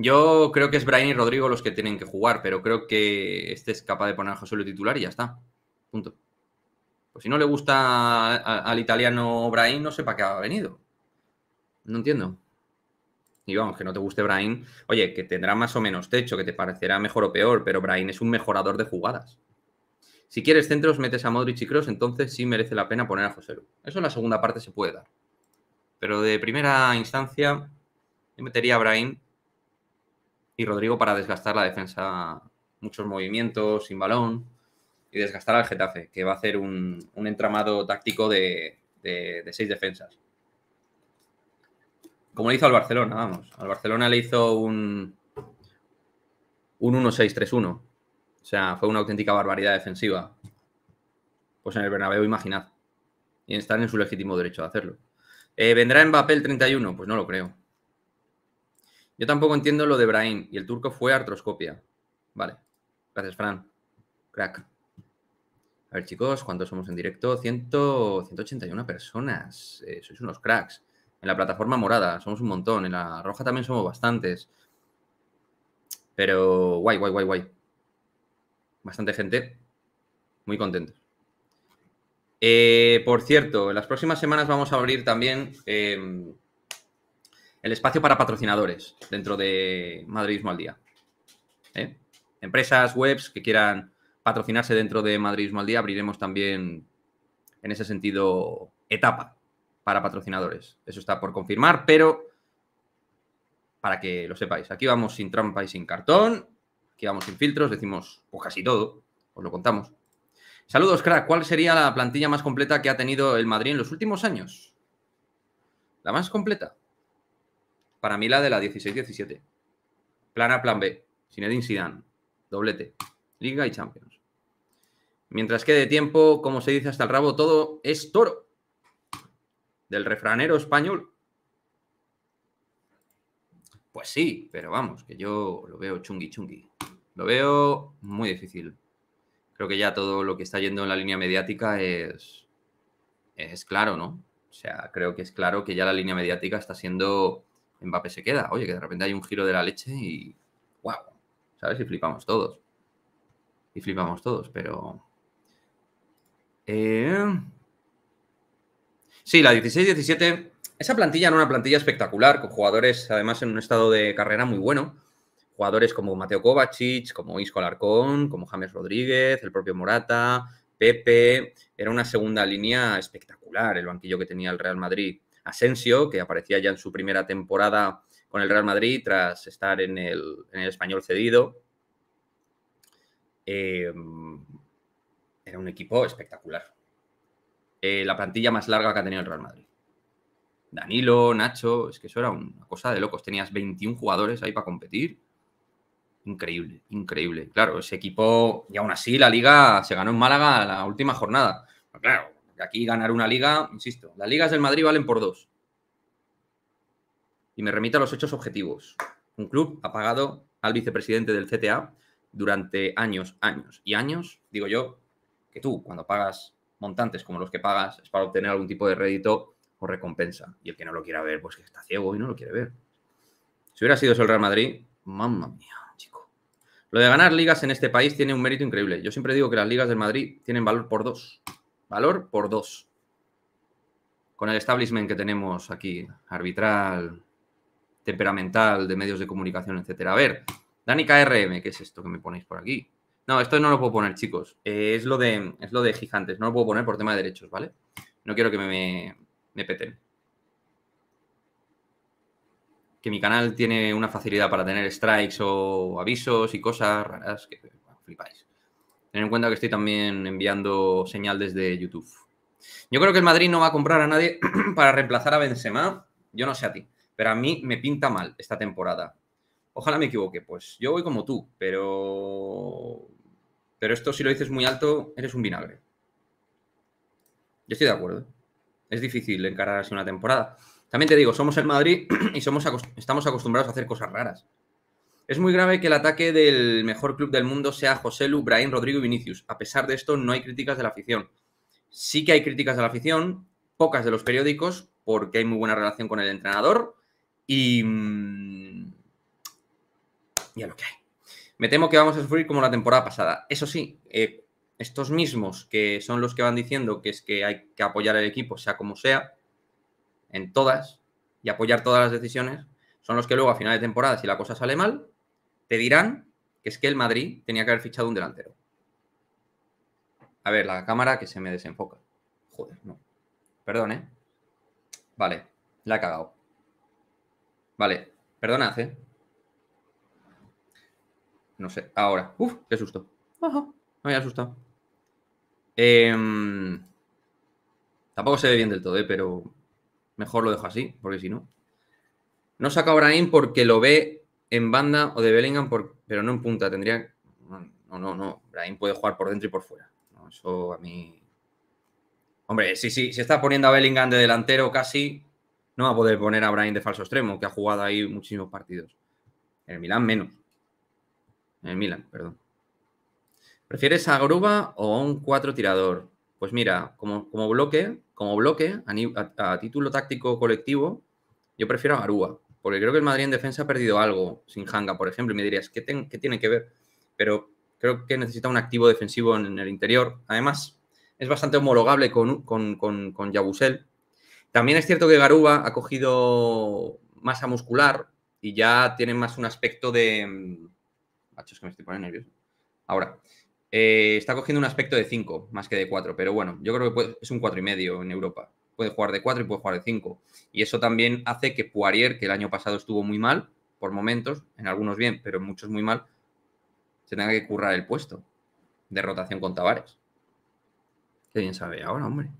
S1: Yo creo que es Brian y Rodrigo los que tienen que jugar, pero creo que este es capaz de poner a José Luis titular y ya está. Punto. Pues si no le gusta al italiano Brain, no sé para qué ha venido. No entiendo. Y vamos, que no te guste Brain. Oye, que tendrá más o menos techo, que te parecerá mejor o peor, pero Brain es un mejorador de jugadas. Si quieres centros, metes a Modric y Cross, entonces sí merece la pena poner a José Eso en la segunda parte se puede dar. Pero de primera instancia, yo metería a Brain Rodrigo para desgastar la defensa, muchos movimientos sin balón y desgastar al Getafe, que va a hacer un, entramado táctico de, seis defensas. Como le hizo al Barcelona, vamos. Al Barcelona le hizo un, un 1-6-3-1. O sea, fue una auténtica barbaridad defensiva. Pues en el Bernabéu, imaginad. Y están en su legítimo derecho de hacerlo. Eh, ¿Vendrá en papel 31? Pues no lo creo. Yo tampoco entiendo lo de Brain. Y el turco fue artroscopia. Vale. Gracias, Fran. Crack. A ver, chicos, ¿cuántos somos en directo? 181 personas. Eh, sois unos cracks. En la plataforma morada somos un montón. En la roja también somos bastantes. Pero guay, guay, guay, guay. Bastante gente. Muy contentos. Eh, por cierto, en las próximas semanas vamos a abrir también em, el espacio para patrocinadores dentro de Madridismo al Día. ¿eh? Empresas, webs que quieran patrocinarse dentro de Madridismo al Día, abriremos también en ese sentido etapa para patrocinadores. Eso está por confirmar, pero para que lo sepáis, aquí vamos sin trampa y sin cartón, aquí vamos sin filtros, decimos pues casi todo, os lo contamos. Saludos, crack. ¿Cuál sería la plantilla más completa que ha tenido el Madrid en los últimos años? La más completa. Para mí la de la 16-17. Plan A, plan B. Zinedine Zidane. Doblete. Liga y Champions. Mientras que de tiempo, como se dice hasta el rabo, todo es toro. Del refranero español. Pues sí, pero vamos, que yo lo veo chungui chungui. Lo veo muy difícil. Creo que ya todo lo que está yendo en la línea mediática es, es claro, ¿no? O sea, creo que es claro que ya la línea mediática está siendo Mbappé se queda. Oye, que de repente hay un giro de la leche y. ¡Wow! ¿Sabes? Y flipamos todos. Y flipamos todos, pero. Eh, sí, la 16-17. Esa plantilla era una plantilla espectacular, con jugadores además en un estado de carrera muy bueno. Jugadores como Mateo Kovacic, como Isco Alarcón, como James Rodríguez, el propio Morata, Pepe. Era una segunda línea espectacular el banquillo que tenía el Real Madrid. Asensio, que aparecía ya en su primera temporada con el Real Madrid tras estar en el, español cedido. Em, era un equipo espectacular. Eh, la plantilla más larga que ha tenido el Real Madrid. Danilo, Nacho, es que eso era una cosa de locos. Tenías 21 jugadores ahí para competir. Increíble, increíble. Claro, ese equipo, y aún así la liga se ganó en Málaga la última jornada. claro, aquí ganar una liga, insisto, las ligas del Madrid valen por dos. Y me remito a los hechos objetivos. Un club ha pagado al vicepresidente del CTA durante años, años y años. Digo yo que tú, cuando pagas montantes como los que pagas, es para obtener algún tipo de rédito o recompensa. Y el que no lo quiera ver, pues que está ciego y no lo quiere ver. Si hubiera sido el Real Madrid, mamma mía, chico. Lo de ganar ligas en este país tiene un mérito increíble. Yo siempre digo que las ligas del Madrid tienen valor por dos valor por dos Con el establishment que tenemos aquí, arbitral, temperamental, de medios de comunicación, etcétera. A ver, Dani rm ¿qué es esto que me ponéis por aquí? No, esto no lo puedo poner, chicos. Eh, es, lo de, es lo de gigantes. No lo puedo poner por tema de derechos, ¿vale? No quiero que me, peten. Que mi canal tiene una facilidad para tener strikes o avisos y cosas raras que flipáis. Ten en cuenta que estoy también enviando señal desde YouTube. Yo creo que el Madrid no va a comprar a nadie para reemplazar a Benzema. Yo no sé a ti, pero a mí me pinta mal esta temporada. Ojalá me equivoque, pues yo voy como tú, pero pero esto si lo dices muy alto eres un vinagre. Yo estoy de acuerdo. Es difícil encarar así una temporada. También te digo, somos el Madrid y somos estamos acostumbrados a hacer cosas raras. Es muy grave que el ataque del mejor club del mundo sea José Lu, Brahim, Rodrigo y Vinicius. A pesar de esto, no hay críticas de la afición. Sí que hay críticas de la afición, pocas de los periódicos, porque hay muy buena relación con el entrenador y. Mm, a lo que hay. Me temo que vamos a sufrir como la temporada pasada. Eso sí, eh, estos mismos que son los que van diciendo que es que hay que apoyar al equipo, sea como sea, en todas, y apoyar todas las decisiones, son los que luego a final de temporada, si la cosa sale mal, te dirán que es que el Madrid tenía que haber fichado un delantero. A ver, la cámara que se me desenfoca. Joder, no. Perdón, ¿eh? Vale, la he cagado. Vale, perdona ¿eh? No sé, ahora. Uf, qué susto. no me había asustado. Em, tampoco se ve bien del todo, ¿eh? Pero mejor lo dejo así, porque si no. No saca Brahim porque lo ve en banda o de Bellingham, por, pero no en punta. Tendría. No, no, no. Brahim puede jugar por dentro y por fuera. eso a mí. Hombre, sí, sí, se está poniendo a Bellingham de delantero casi. No va a poder poner a Brian de falso extremo, que ha jugado ahí muchísimos partidos. En el Milán menos. En el Milán, perdón. ¿Prefieres a Gruba o a un 4 tirador? Pues mira, como, como bloque, como bloque, a, título táctico colectivo, yo prefiero a Garúa. Porque creo que el Madrid en defensa ha perdido algo sin Hanga, por ejemplo, y me dirías, ¿qué, tiene que ver? Pero creo que necesita un activo defensivo en, el interior. Además, es bastante homologable con, con, con, Yabusel. También es cierto que Garuba ha cogido masa muscular y ya tiene más un aspecto de... Mm, macho, es que me estoy poniendo nervioso. Ahora, eh, está cogiendo un aspecto de 5 más que de 4, pero bueno, yo creo que es un 4,5 en Europa puede jugar de 4 y puede jugar de 5. Y eso también hace que Poirier, que el año pasado estuvo muy mal, por momentos, en algunos bien, pero en muchos muy mal, se tenga que currar el puesto de rotación con Tavares. Qué bien sabe ahora, hombre.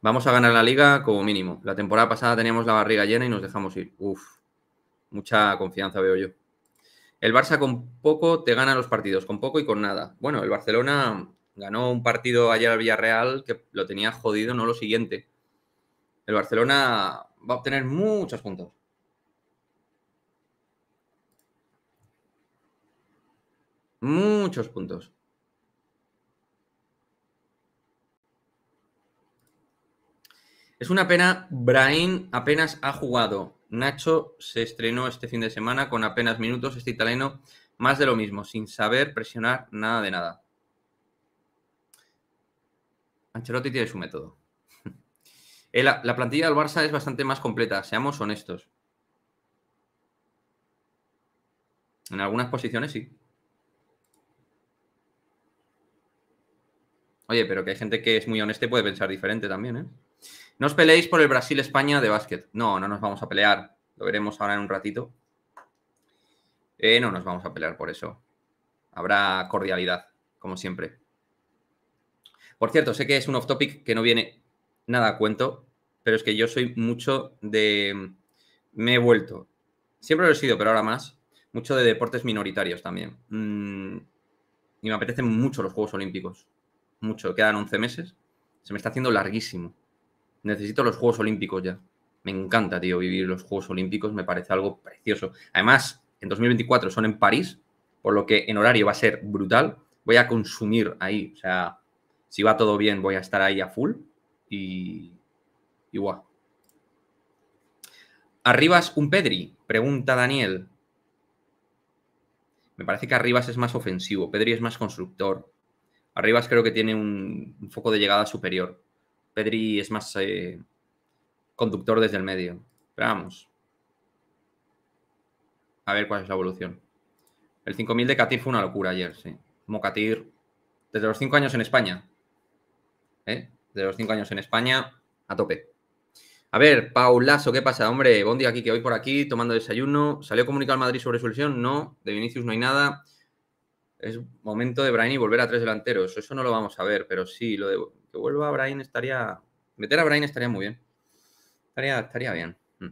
S1: Vamos a ganar la liga como mínimo. La temporada pasada teníamos la barriga llena y nos dejamos ir. Uf, mucha confianza veo yo. El Barça con poco te gana los partidos, con poco y con nada. Bueno, el Barcelona Ganó un partido ayer al Villarreal que lo tenía jodido, no lo siguiente. El Barcelona va a obtener muchos puntos. Muchos puntos. Es una pena, Brahim apenas ha jugado. Nacho se estrenó este fin de semana con apenas minutos. Este italiano, más de lo mismo, sin saber presionar nada de nada. Ancelotti tiene su método. Eh, la, plantilla del Barça es bastante más completa, seamos honestos. En algunas posiciones sí. Oye, pero que hay gente que es muy honesta y puede pensar diferente también, ¿eh? No os peleéis por el Brasil-España de básquet. No, no nos vamos a pelear. Lo veremos ahora en un ratito. Eh, no nos vamos a pelear por eso. Habrá cordialidad, como siempre. Por cierto, sé que es un off topic que no viene nada a cuento, pero es que yo soy mucho de. Me he vuelto. Siempre lo he sido, pero ahora más. Mucho de deportes minoritarios también. Mm, y me apetecen mucho los Juegos Olímpicos. Mucho. Quedan 11 meses. Se me está haciendo larguísimo. Necesito los Juegos Olímpicos ya. Me encanta, tío, vivir los Juegos Olímpicos. Me parece algo precioso. Además, en 2024 son en París, por lo que en horario va a ser brutal. Voy a consumir ahí. O sea, si va todo bien, voy a estar ahí a full y, igual Arribas un Pedri, pregunta Daniel. Me parece que Arribas es más ofensivo, Pedri es más constructor. Arribas creo que tiene un, foco de llegada superior. Pedri es más eh, conductor desde el medio. Pero vamos. A ver cuál es la evolución. El 5000 de Katir fue una locura ayer, sí. Mokatir, desde los 5 años en España, ¿eh? De los cinco años en España, a tope. A ver, Paulazo, ¿qué pasa? Hombre, Bondi aquí que hoy por aquí tomando desayuno. ¿Salió comunicado al Madrid sobre su No, de Vinicius no hay nada. Es momento de Brain y volver a tres delanteros. Eso no lo vamos a ver, pero sí, lo de que vuelva a Brain estaría. Meter a Brain estaría muy bien. Estaría, estaría bien. Mm.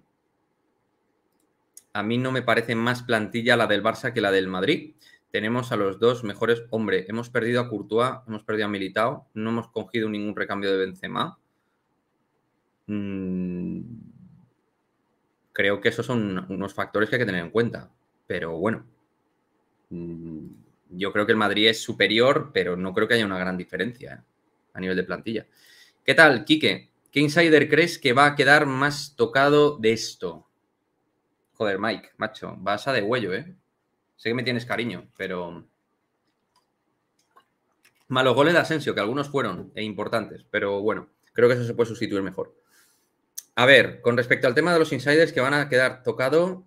S1: A mí no me parece más plantilla la del Barça que la del Madrid tenemos a los dos mejores. Hombre, hemos perdido a Courtois, hemos perdido a Militao, no hemos cogido ningún recambio de Benzema. Mm, creo que esos son unos factores que hay que tener en cuenta. Pero bueno, mm, yo creo que el Madrid es superior, pero no creo que haya una gran diferencia eh, a nivel de plantilla. ¿Qué tal, Quique? ¿Qué insider crees que va a quedar más tocado de esto? Joder, Mike, macho, vas a de huello, ¿eh? Sé que me tienes cariño, pero. Malos goles de Asensio, que algunos fueron e importantes, pero bueno, creo que eso se puede sustituir mejor. A ver, con respecto al tema de los insiders que van a quedar tocado,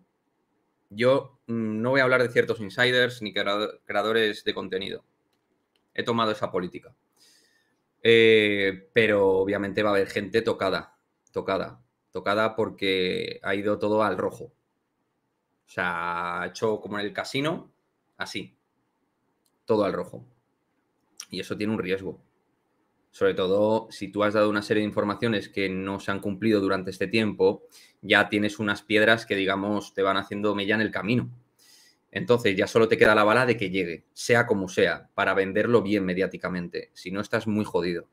S1: yo mm, no voy a hablar de ciertos insiders ni creadores de contenido. He tomado esa política. Eh, pero obviamente va a haber gente tocada, tocada, tocada porque ha ido todo al rojo sea, hecho como en el casino, así. Todo al rojo. Y eso tiene un riesgo. Sobre todo si tú has dado una serie de informaciones que no se han cumplido durante este tiempo, ya tienes unas piedras que, digamos, te van haciendo mella en el camino. Entonces ya solo te queda la bala de que llegue, sea como sea, para venderlo bien mediáticamente. Si no, estás muy jodido.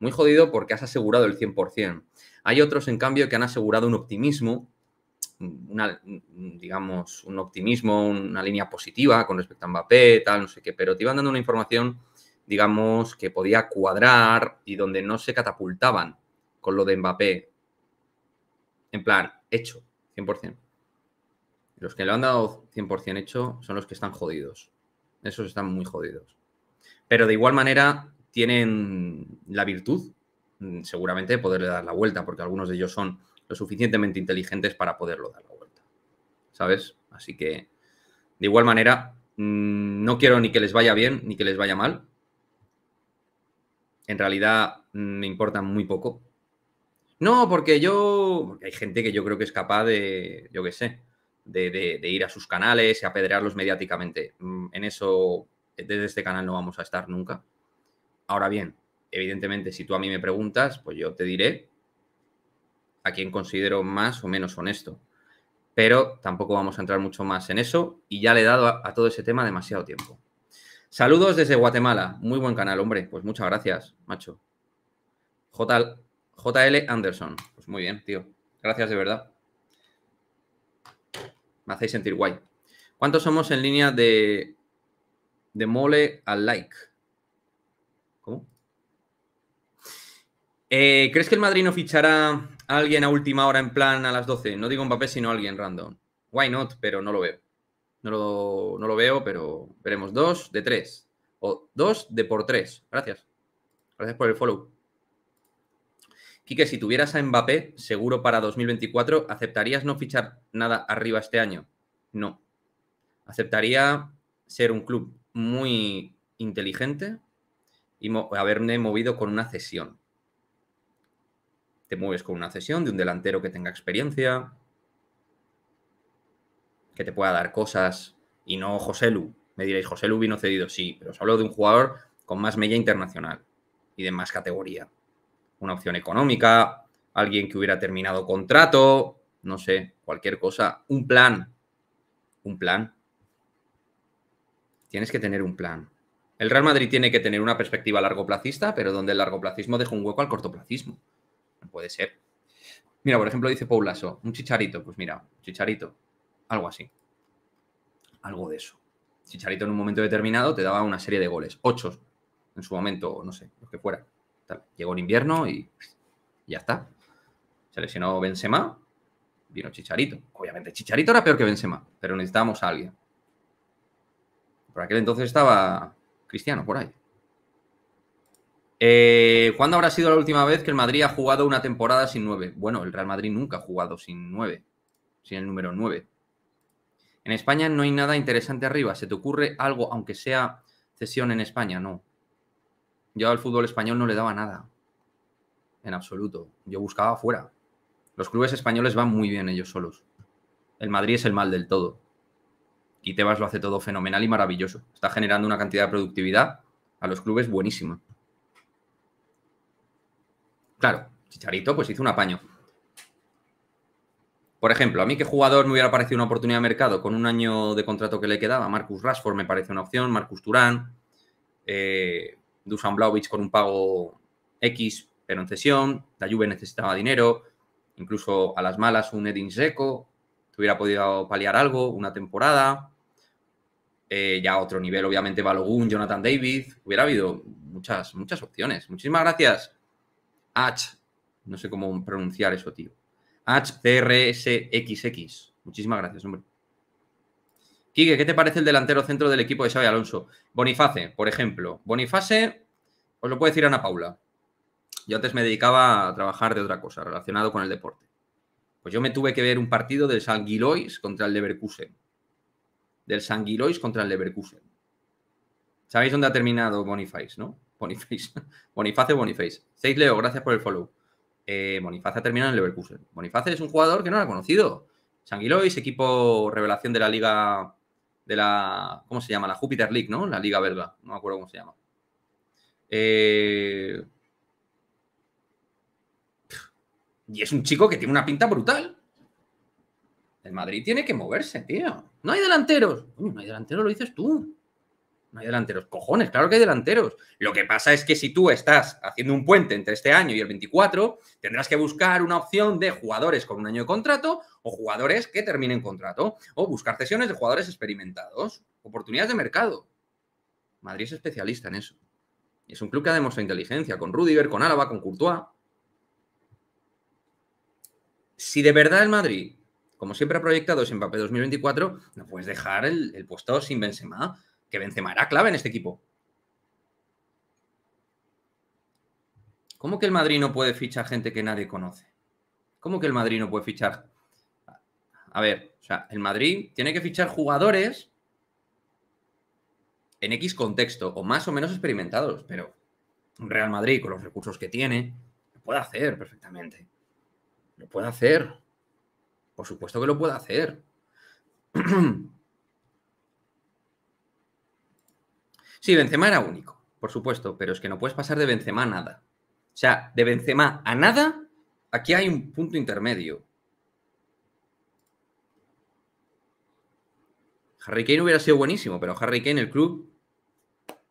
S1: Muy jodido porque has asegurado el 100%. Hay otros, en cambio, que han asegurado un optimismo digamos, un optimismo, una línea positiva con respecto a Mbappé, tal, no sé qué, pero te iban dando una información, digamos, que podía cuadrar y donde no se catapultaban con lo de Mbappé. En plan, hecho, 100%. Los que lo han dado 100% hecho son los que están jodidos. Esos están muy jodidos. Pero de igual manera tienen la virtud, mm, seguramente, de poderle dar la vuelta, porque algunos de ellos son lo suficientemente inteligentes para poderlo dar la vuelta. ¿Sabes? Así que, de igual manera, mm, no quiero ni que les vaya bien ni que les vaya mal. En realidad, mm, me importan muy poco. No, porque yo. Porque hay gente que yo creo que es capaz de. Yo qué sé. de, ir a sus canales y apedrearlos mediáticamente. Mm, en eso, desde este canal no vamos a estar nunca. Ahora bien, evidentemente, si tú a mí me preguntas, pues yo te diré a quien considero más o menos honesto. Pero tampoco vamos a entrar mucho más en eso y ya le he dado a, todo ese tema demasiado tiempo. Saludos desde Guatemala. Muy buen canal, hombre. Pues muchas gracias, macho. JL Anderson. Pues muy bien, tío. Gracias de verdad. Me hacéis sentir guay. ¿Cuántos somos en línea de, de mole al like? ¿Cómo? Eh, ¿Crees que el Madrid no fichará alguien a última hora en plan a las 12. No digo Mbappé, sino alguien random. Why not? Pero no lo veo. No lo, veo, pero veremos. Dos de tres. O dos de por tres. Gracias. Gracias por el follow. Quique, si tuvieras a Mbappé, seguro para 2024, ¿aceptarías no fichar nada arriba este año? No. Aceptaría ser un club muy inteligente y haberme movido con una cesión te mueves con una cesión de un delantero que tenga experiencia, que te pueda dar cosas y no José Lu. Me diréis, José Lu vino cedido, sí, pero os hablo de un jugador con más media internacional y de más categoría. Una opción económica, alguien que hubiera terminado contrato, no sé, cualquier cosa. Un plan. Un plan. Tienes que tener un plan. El Real Madrid tiene que tener una perspectiva largo plazista, pero donde el largo plazismo deja un hueco al cortoplacismo. Puede ser. Mira, por ejemplo, dice Paulaso, un chicharito. Pues mira, chicharito, algo así. Algo de eso. Chicharito en un momento determinado te daba una serie de goles, ocho en su momento, no sé, lo que fuera. Llegó el invierno y ya está. Se lesionó Benzema, vino Chicharito. Obviamente, Chicharito era peor que Benzema, pero necesitábamos a alguien. Por aquel entonces estaba Cristiano por ahí. Eh, ¿Cuándo habrá sido la última vez que el Madrid ha jugado una temporada sin 9? Bueno, el Real Madrid nunca ha jugado sin 9, sin el número 9. En España no hay nada interesante arriba. ¿Se te ocurre algo, aunque sea cesión en España? No. Yo al fútbol español no le daba nada. En absoluto. Yo buscaba fuera. Los clubes españoles van muy bien ellos solos. El Madrid es el mal del todo. Y Tebas lo hace todo fenomenal y maravilloso. Está generando una cantidad de productividad a los clubes buenísima. Claro, Chicharito pues hizo un apaño. Por ejemplo, a mí qué jugador me hubiera parecido una oportunidad de mercado con un año de contrato que le quedaba. Marcus Rashford me parece una opción, Marcus Turán, eh, Dusan con un pago X, pero en cesión. La Juve necesitaba dinero, incluso a las malas un Edin Seco, te hubiera podido paliar algo, una temporada. Eh, ya a otro nivel, obviamente, Balogun, Jonathan David. Hubiera habido muchas, muchas opciones. Muchísimas gracias. H, no sé cómo pronunciar eso, tío. H-P-R-S-X-X. Muchísimas gracias, hombre. Quique, ¿qué te parece el delantero centro del equipo de Xavi Alonso? Boniface, por ejemplo. Boniface, os lo puede decir Ana Paula. Yo antes me dedicaba a trabajar de otra cosa, relacionado con el deporte. Pues yo me tuve que ver un partido del Sanguilois contra el Leverkusen. Del Sanguilois contra el Leverkusen. ¿Sabéis dónde ha terminado Boniface, no? Boniface. Boniface, Boniface. Seis Leo, gracias por el follow. Eh, boniface termina ha terminado en Leverkusen. boniface es un jugador que no lo ha conocido. Sanguilois, equipo revelación de la liga de la. ¿Cómo se llama? La Júpiter League, ¿no? La liga belga. No me acuerdo cómo se llama. Eh, y es un chico que tiene una pinta brutal. El Madrid tiene que moverse, tío. No hay delanteros. no hay delanteros, lo dices tú. No hay delanteros. Cojones, claro que hay delanteros. Lo que pasa es que si tú estás haciendo un puente entre este año y el 24, tendrás que buscar una opción de jugadores con un año de contrato o jugadores que terminen contrato o buscar sesiones de jugadores experimentados. Oportunidades de mercado. Madrid es especialista en eso. Es un club que ha demostrado inteligencia con Rudiger, con Álava, con Courtois. Si de verdad el Madrid, como siempre ha proyectado en papel 2024, no puedes dejar el, el puesto sin Benzema que Benzema era clave en este equipo. ¿Cómo que el Madrid no puede fichar gente que nadie conoce? ¿Cómo que el Madrid no puede fichar? A ver, o sea, el Madrid tiene que fichar jugadores en X contexto o más o menos experimentados, pero Real Madrid con los recursos que tiene lo puede hacer perfectamente. Lo puede hacer. Por supuesto que lo puede hacer. Sí, Benzema era único, por supuesto, pero es que no puedes pasar de Benzema a nada. O sea, de Benzema a nada, aquí hay un punto intermedio. Harry Kane hubiera sido buenísimo, pero Harry Kane, el club,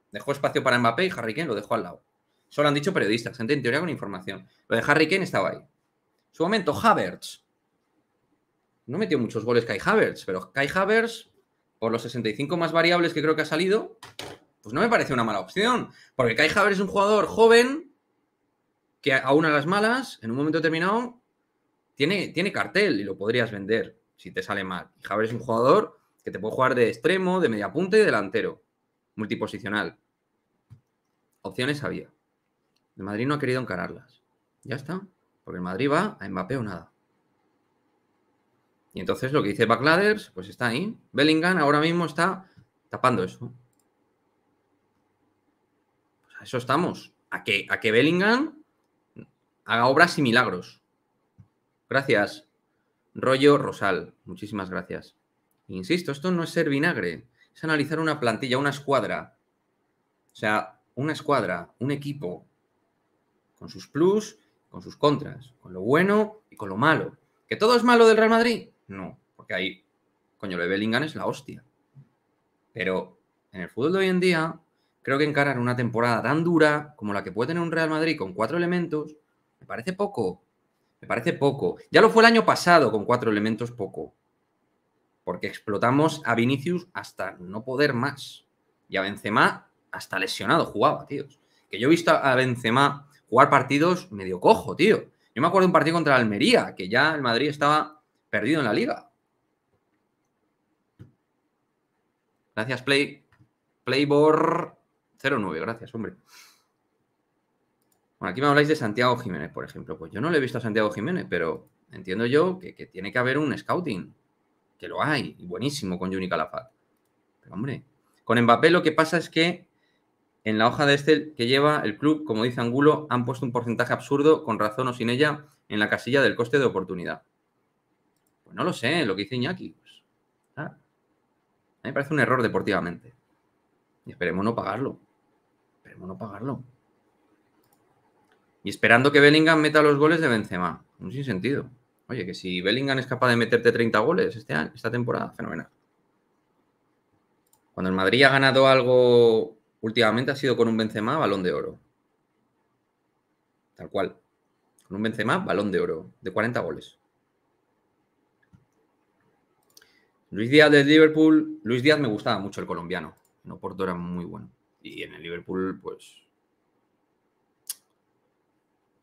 S1: dejó espacio para Mbappé y Harry Kane lo dejó al lado. Solo han dicho periodistas, gente en teoría con información. Lo de Harry Kane estaba ahí. su momento, Havertz. No metió muchos goles Kai Havertz, pero Kai Havertz, por los 65 más variables que creo que ha salido, pues no me parece una mala opción. Porque Kai javier es un jugador joven que aún de las malas, en un momento determinado, tiene, tiene cartel y lo podrías vender si te sale mal. Y es un jugador que te puede jugar de extremo, de media y delantero, multiposicional. Opciones había. El Madrid no ha querido encararlas. Ya está. Porque el Madrid va a Mbappé o nada. Y entonces lo que dice Backladers, pues está ahí. Bellingham ahora mismo está tapando eso eso estamos. A que, a que Bellingham haga obras y milagros. Gracias. Rollo Rosal, muchísimas gracias. Insisto, esto no es ser vinagre, es analizar una plantilla, una escuadra. O sea, una escuadra, un equipo, con sus plus, con sus contras, con lo bueno y con lo malo. ¿Que todo es malo del Real Madrid? No, porque ahí, coño, lo de Bellingham es la hostia. Pero en el fútbol de hoy en día, creo que encarar una temporada tan dura como la que puede tener un Real Madrid con cuatro elementos, me parece poco. Me parece poco. Ya lo fue el año pasado con cuatro elementos poco. Porque explotamos a Vinicius hasta no poder más. Y a Benzema hasta lesionado jugaba, tíos. Que yo he visto a Benzema jugar partidos medio cojo, tío. Yo me acuerdo de un partido contra Almería, que ya el Madrid estaba perdido en la liga. Gracias, Play. Playbor. 0,9, gracias, hombre. Bueno, aquí me habláis de Santiago Jiménez, por ejemplo. Pues yo no le he visto a Santiago Jiménez, pero entiendo yo que, tiene que haber un scouting, que lo hay, y buenísimo con Juni Calafat. Pero hombre, con Mbappé lo que pasa es que en la hoja de este que lleva el club, como dice Angulo, han puesto un porcentaje absurdo, con razón o sin ella, en la casilla del coste de oportunidad. Pues no lo sé, lo que dice Iñaki. Pues, a mí me parece un error deportivamente. Y esperemos no pagarlo no pagarlo. Y esperando que Bellingham meta los goles de Benzema. Un sentido Oye, que si Bellingham es capaz de meterte 30 goles este esta temporada, fenomenal. Cuando el Madrid ha ganado algo últimamente ha sido con un Benzema, balón de oro. Tal cual. Con un Benzema, balón de oro, de 40 goles. Luis Díaz de Liverpool. Luis Díaz me gustaba mucho el colombiano. No Porto era muy bueno. Y en el Liverpool, pues.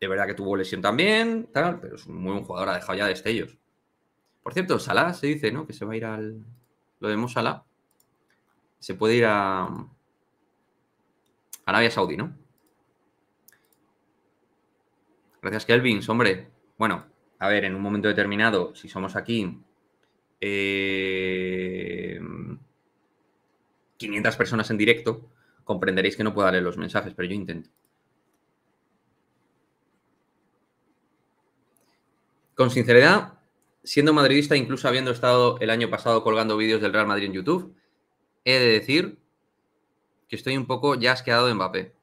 S1: De verdad que tuvo lesión también, tal, pero es un muy buen jugador, ha dejado ya destellos. Por cierto, Salah se dice, ¿no? Que se va a ir al. Lo de Salah. Se puede ir a. Arabia Saudí, ¿no? Gracias, Kelvin, hombre. Bueno, a ver, en un momento determinado, si somos aquí, 500 eh, personas en directo, comprenderéis que no puedo leer los mensajes, pero yo intento. Con sinceridad, siendo madridista, incluso habiendo estado el año pasado colgando vídeos del Real Madrid en YouTube, he de decir que estoy un poco ya has quedado de Mbappé.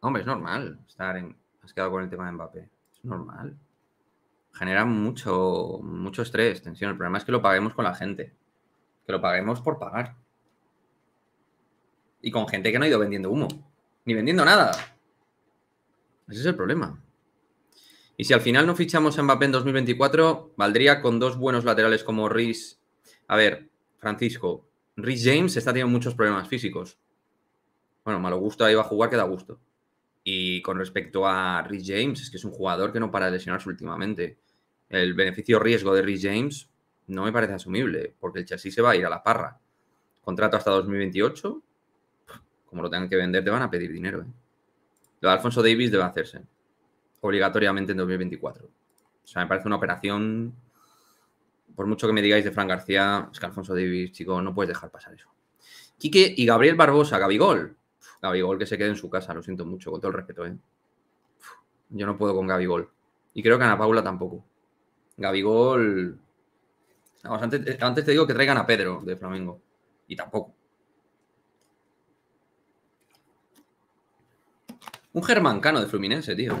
S1: Hombre, es normal estar en. Has quedado con el tema de Mbappé. Es normal. Genera mucho, mucho estrés, tensión. El problema es que lo paguemos con la gente. Que lo paguemos por pagar. Y con gente que no ha ido vendiendo humo, ni vendiendo nada. Ese es el problema. Y si al final no fichamos a Mbappé en 2024, valdría con dos buenos laterales como Riz. A ver, Francisco, Riz James está teniendo muchos problemas físicos. Bueno, malo gusto ahí va a jugar que da gusto. Y con respecto a Riz James, es que es un jugador que no para de lesionarse últimamente. El beneficio-riesgo de Riz James no me parece asumible, porque el chasis se va a ir a la parra. Contrato hasta 2028 como lo tengan que vender, te van a pedir dinero. ¿eh? Lo de Alfonso Davis debe hacerse obligatoriamente en 2024. O sea, me parece una operación. Por mucho que me digáis de Fran García, es que Alfonso Davis, chico, no puedes dejar pasar eso. Quique y Gabriel Barbosa, Gabigol. Gabigol que se quede en su casa, lo siento mucho, con todo el respeto, ¿eh? yo no puedo con Gabigol. Y creo que Ana Paula tampoco. Gabigol. antes, eh, antes te digo que traigan a Pedro de Flamengo. Y tampoco. Un Cano de Fluminense, tío.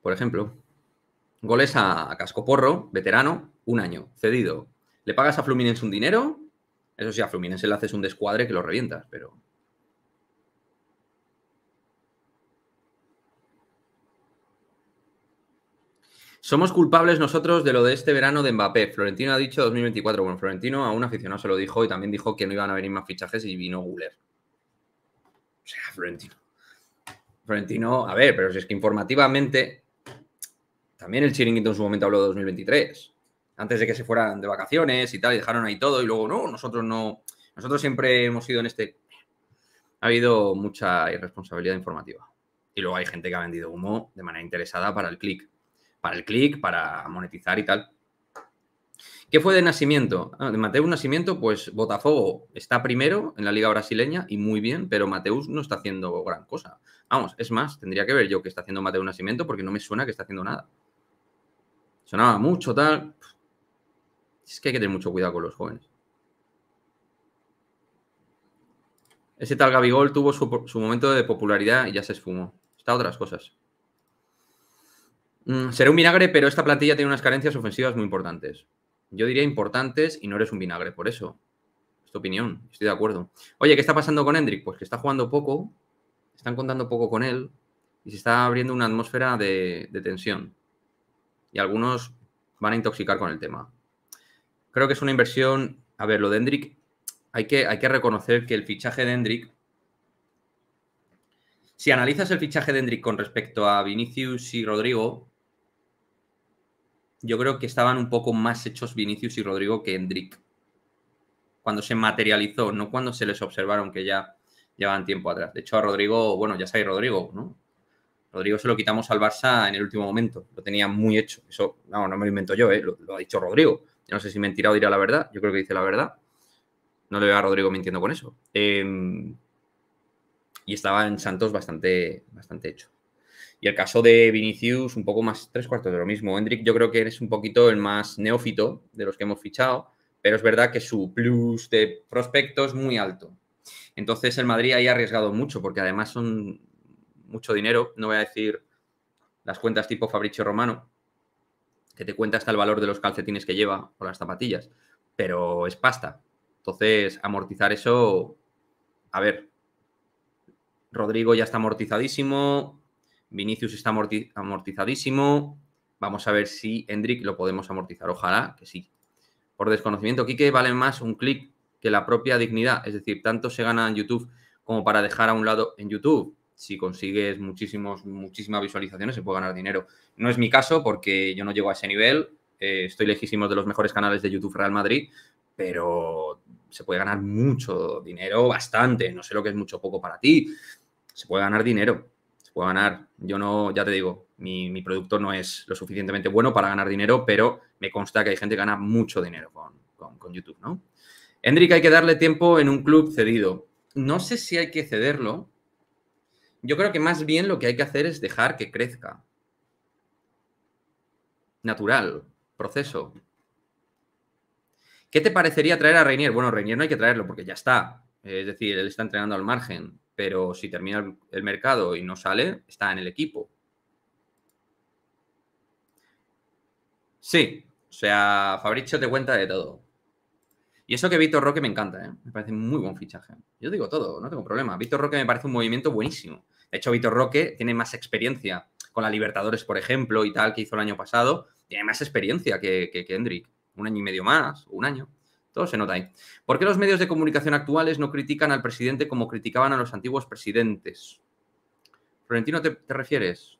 S1: Por ejemplo. Goles a, Cascoporro, veterano, un año, cedido. Le pagas a Fluminense un dinero. Eso sí, a Fluminense le haces un descuadre que lo revientas, pero. Somos culpables nosotros de lo de este verano de Mbappé. Florentino ha dicho 2024. Bueno, Florentino a un aficionado se lo dijo y también dijo que no iban a venir más fichajes y vino Guler. O sea, Florentino. Florentino, a ver, pero si es que informativamente, también el chiringuito en su momento habló de 2023, antes de que se fueran de vacaciones y tal, y dejaron ahí todo, y luego no, nosotros no, nosotros siempre hemos sido en este... Ha habido mucha irresponsabilidad informativa. Y luego hay gente que ha vendido humo de manera interesada para el clic, para el clic, para monetizar y tal. ¿Qué fue de Nacimiento? Ah, de Mateus Nacimiento, pues Botafogo está primero en la Liga Brasileña y muy bien, pero Mateus no está haciendo gran cosa. Vamos, es más, tendría que ver yo qué está haciendo Mateus Nacimiento porque no me suena que está haciendo nada. Sonaba mucho, tal. Es que hay que tener mucho cuidado con los jóvenes. Ese tal Gabigol tuvo su, momento de popularidad y ya se esfumó. Está otras cosas. Mm, será un vinagre, pero esta plantilla tiene unas carencias ofensivas muy importantes. Yo diría importantes y no eres un vinagre, por eso. Es tu opinión, estoy de acuerdo. Oye, ¿qué está pasando con Hendrik? Pues que está jugando poco, están contando poco con él y se está abriendo una atmósfera de, tensión. Y algunos van a intoxicar con el tema. Creo que es una inversión. A ver, lo de Hendrik, hay que, hay que reconocer que el fichaje de Hendrik si analizas el fichaje de Hendrik con respecto a Vinicius y Rodrigo, yo creo que estaban un poco más hechos Vinicius y Rodrigo que Hendrik. Cuando se materializó, no cuando se les observaron que ya llevaban tiempo atrás. De hecho, a Rodrigo, bueno, ya sabéis, Rodrigo, ¿no? Rodrigo se lo quitamos al Barça en el último momento. Lo tenía muy hecho. Eso, no, no me lo invento yo, ¿eh? lo, ha dicho Rodrigo. Yo no sé si mentira o dirá la verdad. Yo creo que dice la verdad. No le veo a Rodrigo mintiendo con eso. Em, y estaba en Santos bastante, bastante hecho. Y el caso de Vinicius, un poco más tres cuartos de lo mismo. Hendrik, yo creo que eres un poquito el más neófito de los que hemos fichado, pero es verdad que su plus de prospecto es muy alto. Entonces el Madrid ahí ha arriesgado mucho, porque además son mucho dinero. No voy a decir las cuentas tipo Fabricio Romano, que te cuenta hasta el valor de los calcetines que lleva o las zapatillas, pero es pasta. Entonces, amortizar eso, a ver, Rodrigo ya está amortizadísimo, Vinicius está amortizadísimo. Vamos a ver si Hendrik lo podemos amortizar. Ojalá que sí. Por desconocimiento, que vale más un clic que la propia dignidad. Es decir, tanto se gana en YouTube como para dejar a un lado en YouTube. Si consigues muchísimos, muchísimas visualizaciones, se puede ganar dinero. No es mi caso porque yo no llego a ese nivel. Eh, estoy lejísimo de los mejores canales de YouTube Real Madrid, pero se puede ganar mucho dinero, bastante. No sé lo que es mucho poco para ti. Se puede ganar dinero. Puedo ganar. Yo no, ya te digo, mi, producto no es lo suficientemente bueno para ganar dinero, pero me consta que hay gente que gana mucho dinero con, YouTube, ¿no? Hendrik, hay que darle tiempo en un club cedido. No sé si hay que cederlo. Yo creo que más bien lo que hay que hacer es dejar que crezca. Natural, proceso. ¿Qué te parecería traer a Reinier? Bueno, Reinier no hay que traerlo porque ya está. Es decir, él está entrenando al margen pero si termina el mercado y no sale, está en el equipo. Sí, o sea, Fabricio te cuenta de todo. Y eso que Víctor Roque me encanta, ¿eh? me parece muy buen fichaje. Yo digo todo, no tengo problema. Víctor Roque me parece un movimiento buenísimo. De hecho, Víctor Roque tiene más experiencia con la Libertadores, por ejemplo, y tal, que hizo el año pasado. Tiene más experiencia que, que, Hendrik. Un año y medio más, un año. Todo se nota ahí. ¿Por qué los medios de comunicación actuales no critican al presidente como criticaban a los antiguos presidentes? Florentino, ¿te, refieres?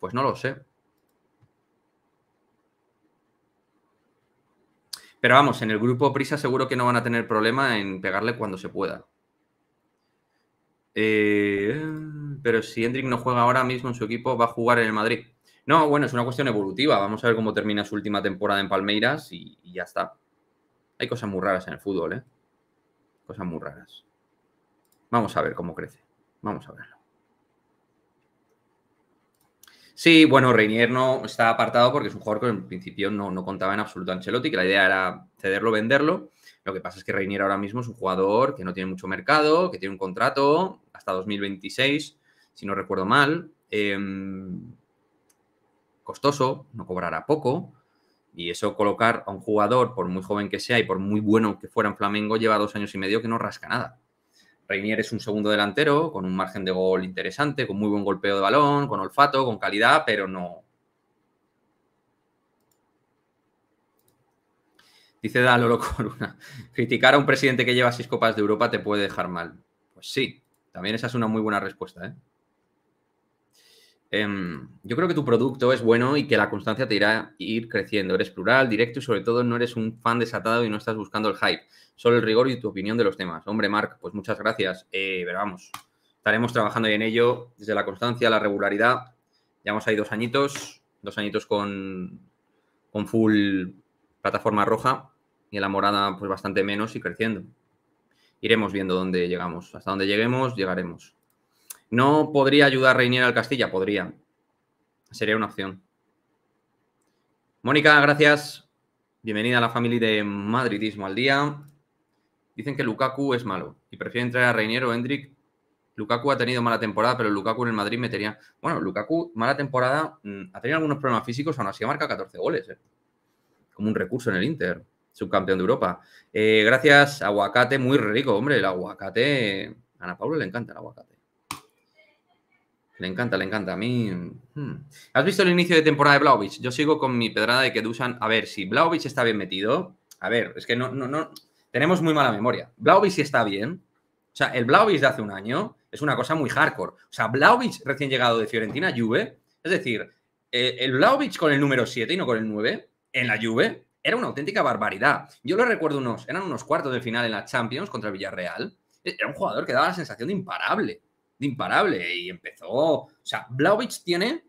S1: Pues no lo sé. Pero vamos, en el grupo Prisa seguro que no van a tener problema en pegarle cuando se pueda. Eh, pero si Hendrik no juega ahora mismo en su equipo, va a jugar en el Madrid. No, bueno, es una cuestión evolutiva. Vamos a ver cómo termina su última temporada en Palmeiras y ya está. Hay cosas muy raras en el fútbol, ¿eh? Cosas muy raras. Vamos a ver cómo crece. Vamos a verlo. Sí, bueno, Reinier no está apartado porque es un jugador que en principio no, no contaba en absoluto a Ancelotti, que la idea era cederlo, venderlo. Lo que pasa es que Reinier ahora mismo es un jugador que no tiene mucho mercado, que tiene un contrato hasta 2026, si no recuerdo mal. Em, costoso, no cobrará poco. Y eso colocar a un jugador, por muy joven que sea y por muy bueno que fuera en Flamengo, lleva dos años y medio que no rasca nada. Reinier es un segundo delantero, con un margen de gol interesante, con muy buen golpeo de balón, con olfato, con calidad, pero no. Dice Dalolo Coruna, criticar a un presidente que lleva seis copas de Europa te puede dejar mal. Pues sí, también esa es una muy buena respuesta, ¿eh? Em, yo creo que tu producto es bueno y que la constancia te irá ir creciendo. Eres plural, directo y sobre todo no eres un fan desatado y no estás buscando el hype, solo el rigor y tu opinión de los temas. Hombre, Marc, pues muchas gracias. Eh, pero vamos, estaremos trabajando en ello desde la constancia, la regularidad. Llevamos ahí dos añitos, dos añitos con, con full plataforma roja y en la morada pues bastante menos y creciendo. Iremos viendo dónde llegamos. Hasta donde lleguemos, llegaremos. ¿No podría ayudar a Reinier al Castilla? Podría. Sería una opción. Mónica, gracias. Bienvenida a la familia de Madridismo al día. Dicen que Lukaku es malo y prefiere entrar a Reinier o Hendrik. Lukaku ha tenido mala temporada, pero Lukaku en el Madrid metería. Bueno, Lukaku, mala temporada, mm, ha tenido algunos problemas físicos, aún así marca 14 goles. Eh. Como un recurso en el Inter, subcampeón de Europa. Eh, gracias, aguacate, muy rico, hombre, el aguacate. A Ana Paula le encanta el aguacate. Le encanta, le encanta. A mí. Hmm. ¿Has visto el inicio de temporada de Blaovic? Yo sigo con mi pedrada de que Dusan. A ver, si Blaovic está bien metido. A ver, es que no, no, no. Tenemos muy mala memoria. Blaovic sí está bien. O sea, el Blaovic de hace un año es una cosa muy hardcore. O sea, Blaovic recién llegado de Fiorentina Juve. Es decir, eh, el Blaovic con el número 7 y no con el 9 en la Juve era una auténtica barbaridad. Yo lo recuerdo unos. Eran unos cuartos de final en la Champions contra Villarreal. Era un jugador que daba la sensación de imparable imparable y empezó. O sea, Blaovic tiene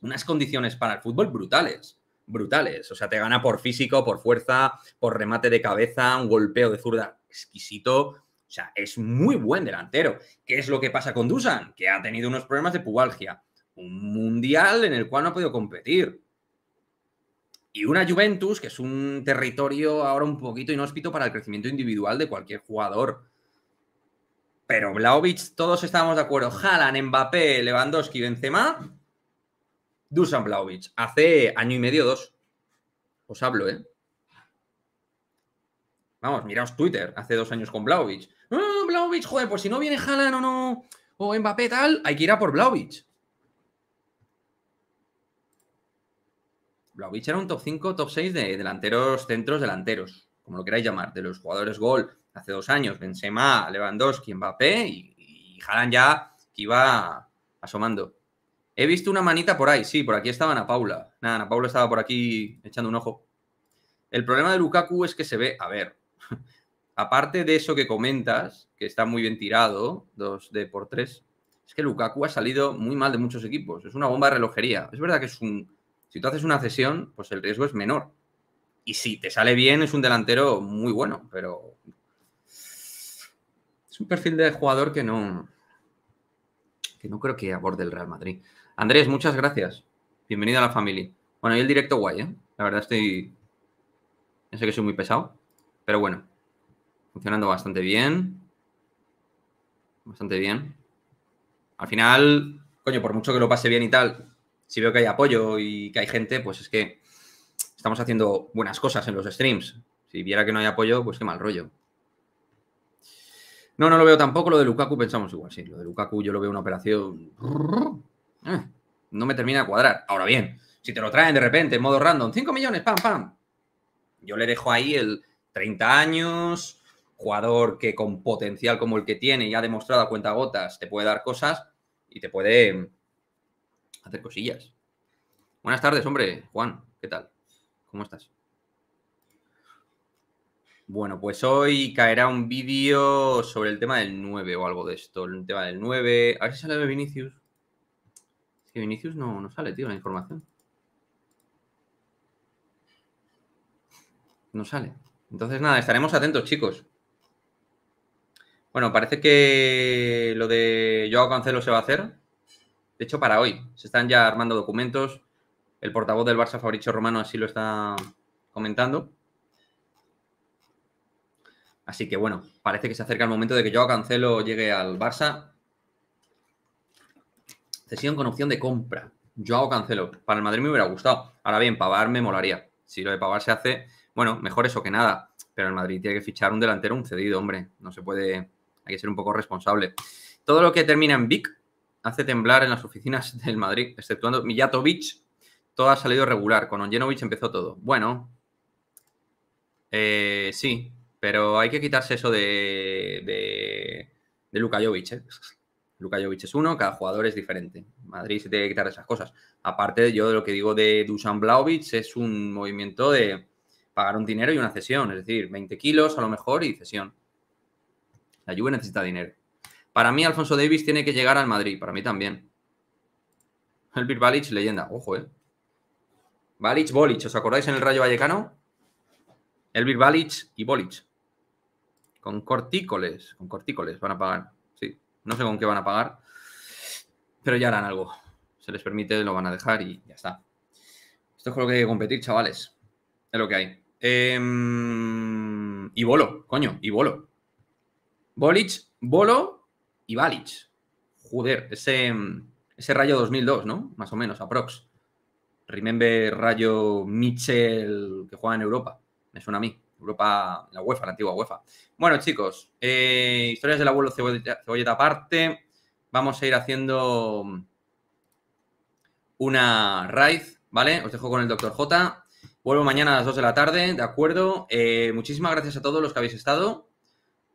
S1: unas condiciones para el fútbol brutales. Brutales. O sea, te gana por físico, por fuerza, por remate de cabeza, un golpeo de zurda exquisito. O sea, es muy buen delantero. ¿Qué es lo que pasa con Dusan? Que ha tenido unos problemas de pubalgia. Un mundial en el cual no ha podido competir. Y una Juventus, que es un territorio ahora un poquito inhóspito para el crecimiento individual de cualquier jugador pero Vlaovic, todos estábamos de acuerdo. Jalan, Mbappé, Lewandowski, Benzema. Dusan Vlaovic. Hace año y medio, dos. Os hablo, ¿eh? Vamos, miraos Twitter hace dos años con Vlaovic. ¡Uh! Ah, joder, pues si no viene Jalan o no, o Mbappé tal, hay que ir a por Vlaovic. Vlaovic era un top 5, top 6 de delanteros, centros, delanteros, como lo queráis llamar, de los jugadores gol hace dos años, Benzema, Lewandowski, Mbappé y, y Jalan ya que iba asomando. He visto una manita por ahí, sí, por aquí estaba Ana Paula. Nada, Ana Paula estaba por aquí echando un ojo. El problema de Lukaku es que se ve, a ver, aparte de eso que comentas, que está muy bien tirado, 2 d por 3, es que Lukaku ha salido muy mal de muchos equipos. Es una bomba de relojería. Es verdad que es un. Si tú haces una cesión, pues el riesgo es menor. Y si te sale bien, es un delantero muy bueno, pero es un perfil de jugador que no, que no creo que aborde el Real Madrid. Andrés, muchas gracias. Bienvenido a la familia. Bueno, y el directo guay, ¿eh? La verdad estoy... Ya sé que soy muy pesado, pero bueno. Funcionando bastante bien. Bastante bien. Al final, coño, por mucho que lo pase bien y tal, si veo que hay apoyo y que hay gente, pues es que estamos haciendo buenas cosas en los streams. Si viera que no hay apoyo, pues qué mal rollo. No, no lo veo tampoco. Lo de Lukaku pensamos igual, sí. Lo de Lukaku yo lo veo una operación. Eh, no me termina de cuadrar. Ahora bien, si te lo traen de repente en modo random, 5 millones, pam, pam. Yo le dejo ahí el 30 años, jugador que con potencial como el que tiene y ha demostrado a cuenta gotas, te puede dar cosas y te puede mm, hacer cosillas. Buenas tardes, hombre, Juan, ¿qué tal? ¿Cómo estás? Bueno, pues hoy caerá un vídeo sobre el tema del 9 o algo de esto. El tema del 9. A ver si sale de Vinicius. Es Vinicius no, no sale, tío, la información. No sale. Entonces, nada, estaremos atentos, chicos. Bueno, parece que lo de Joao Cancelo se va a hacer. De hecho, para hoy. Se están ya armando documentos. El portavoz del Barça, Fabricio Romano, así lo está comentando. Así que bueno, parece que se acerca el momento de que yo Cancelo llegue al Barça. Cesión con opción de compra. Yo hago Cancelo. Para el Madrid me hubiera gustado. Ahora bien, Pavar me molaría. Si lo de Pavar se hace, bueno, mejor eso que nada. Pero el Madrid tiene que fichar un delantero, un cedido, hombre. No se puede. Hay que ser un poco responsable. Todo lo que termina en Vic hace temblar en las oficinas del Madrid, exceptuando Mijatovic. Todo ha salido regular. Con Onjenovic empezó todo. Bueno. Eh, sí, pero hay que quitarse eso de, de, de Luka Jovic. ¿eh? Luka es uno, cada jugador es diferente. Madrid se tiene que quitar esas cosas. Aparte, yo de lo que digo de Dusan Blaovic es un movimiento de pagar un dinero y una cesión. Es decir, 20 kilos a lo mejor y cesión. La Juve necesita dinero. Para mí, Alfonso Davis tiene que llegar al Madrid. Para mí también. El Balic, leyenda. Ojo, eh. Balic, Bolic. ¿Os acordáis en el Rayo Vallecano? El Balic y Bolic. Con cortícoles, con cortícoles van a pagar. Sí, no sé con qué van a pagar, pero ya harán algo. Se les permite, lo van a dejar y ya está. Esto es con lo que hay que competir, chavales. Es lo que hay. Em, y Bolo, coño, y Bolo. bolich, Bolo y balich Joder, ese, ese rayo 2002, ¿no? Más o menos, aprox. Remember Rayo Mitchell que juega en Europa. Me suena a mí. Europa, la UEFA, la antigua UEFA. Bueno, chicos, eh, historias del abuelo cebolleta, aparte. Vamos a ir haciendo una raid, ¿vale? Os dejo con el doctor J. Vuelvo mañana a las 2 de la tarde, ¿de acuerdo? Eh, muchísimas gracias a todos los que habéis estado.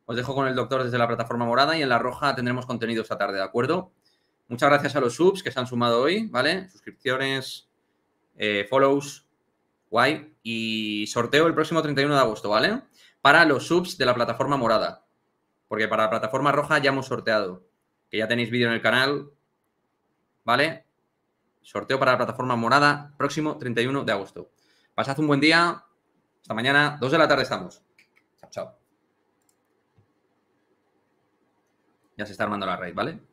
S1: Os dejo con el doctor desde la plataforma morada y en la roja tendremos contenido esta tarde, ¿de acuerdo? Muchas gracias a los subs que se han sumado hoy, ¿vale? Suscripciones, eh, follows, Guay. Y sorteo el próximo 31 de agosto, ¿vale? Para los subs de la plataforma morada. Porque para la plataforma roja ya hemos sorteado. Que ya tenéis vídeo en el canal. ¿Vale? Sorteo para la plataforma morada, próximo 31 de agosto. Pasad un buen día. Hasta mañana, 2 de la tarde estamos. Chao, chao. Ya se está armando la red, ¿vale?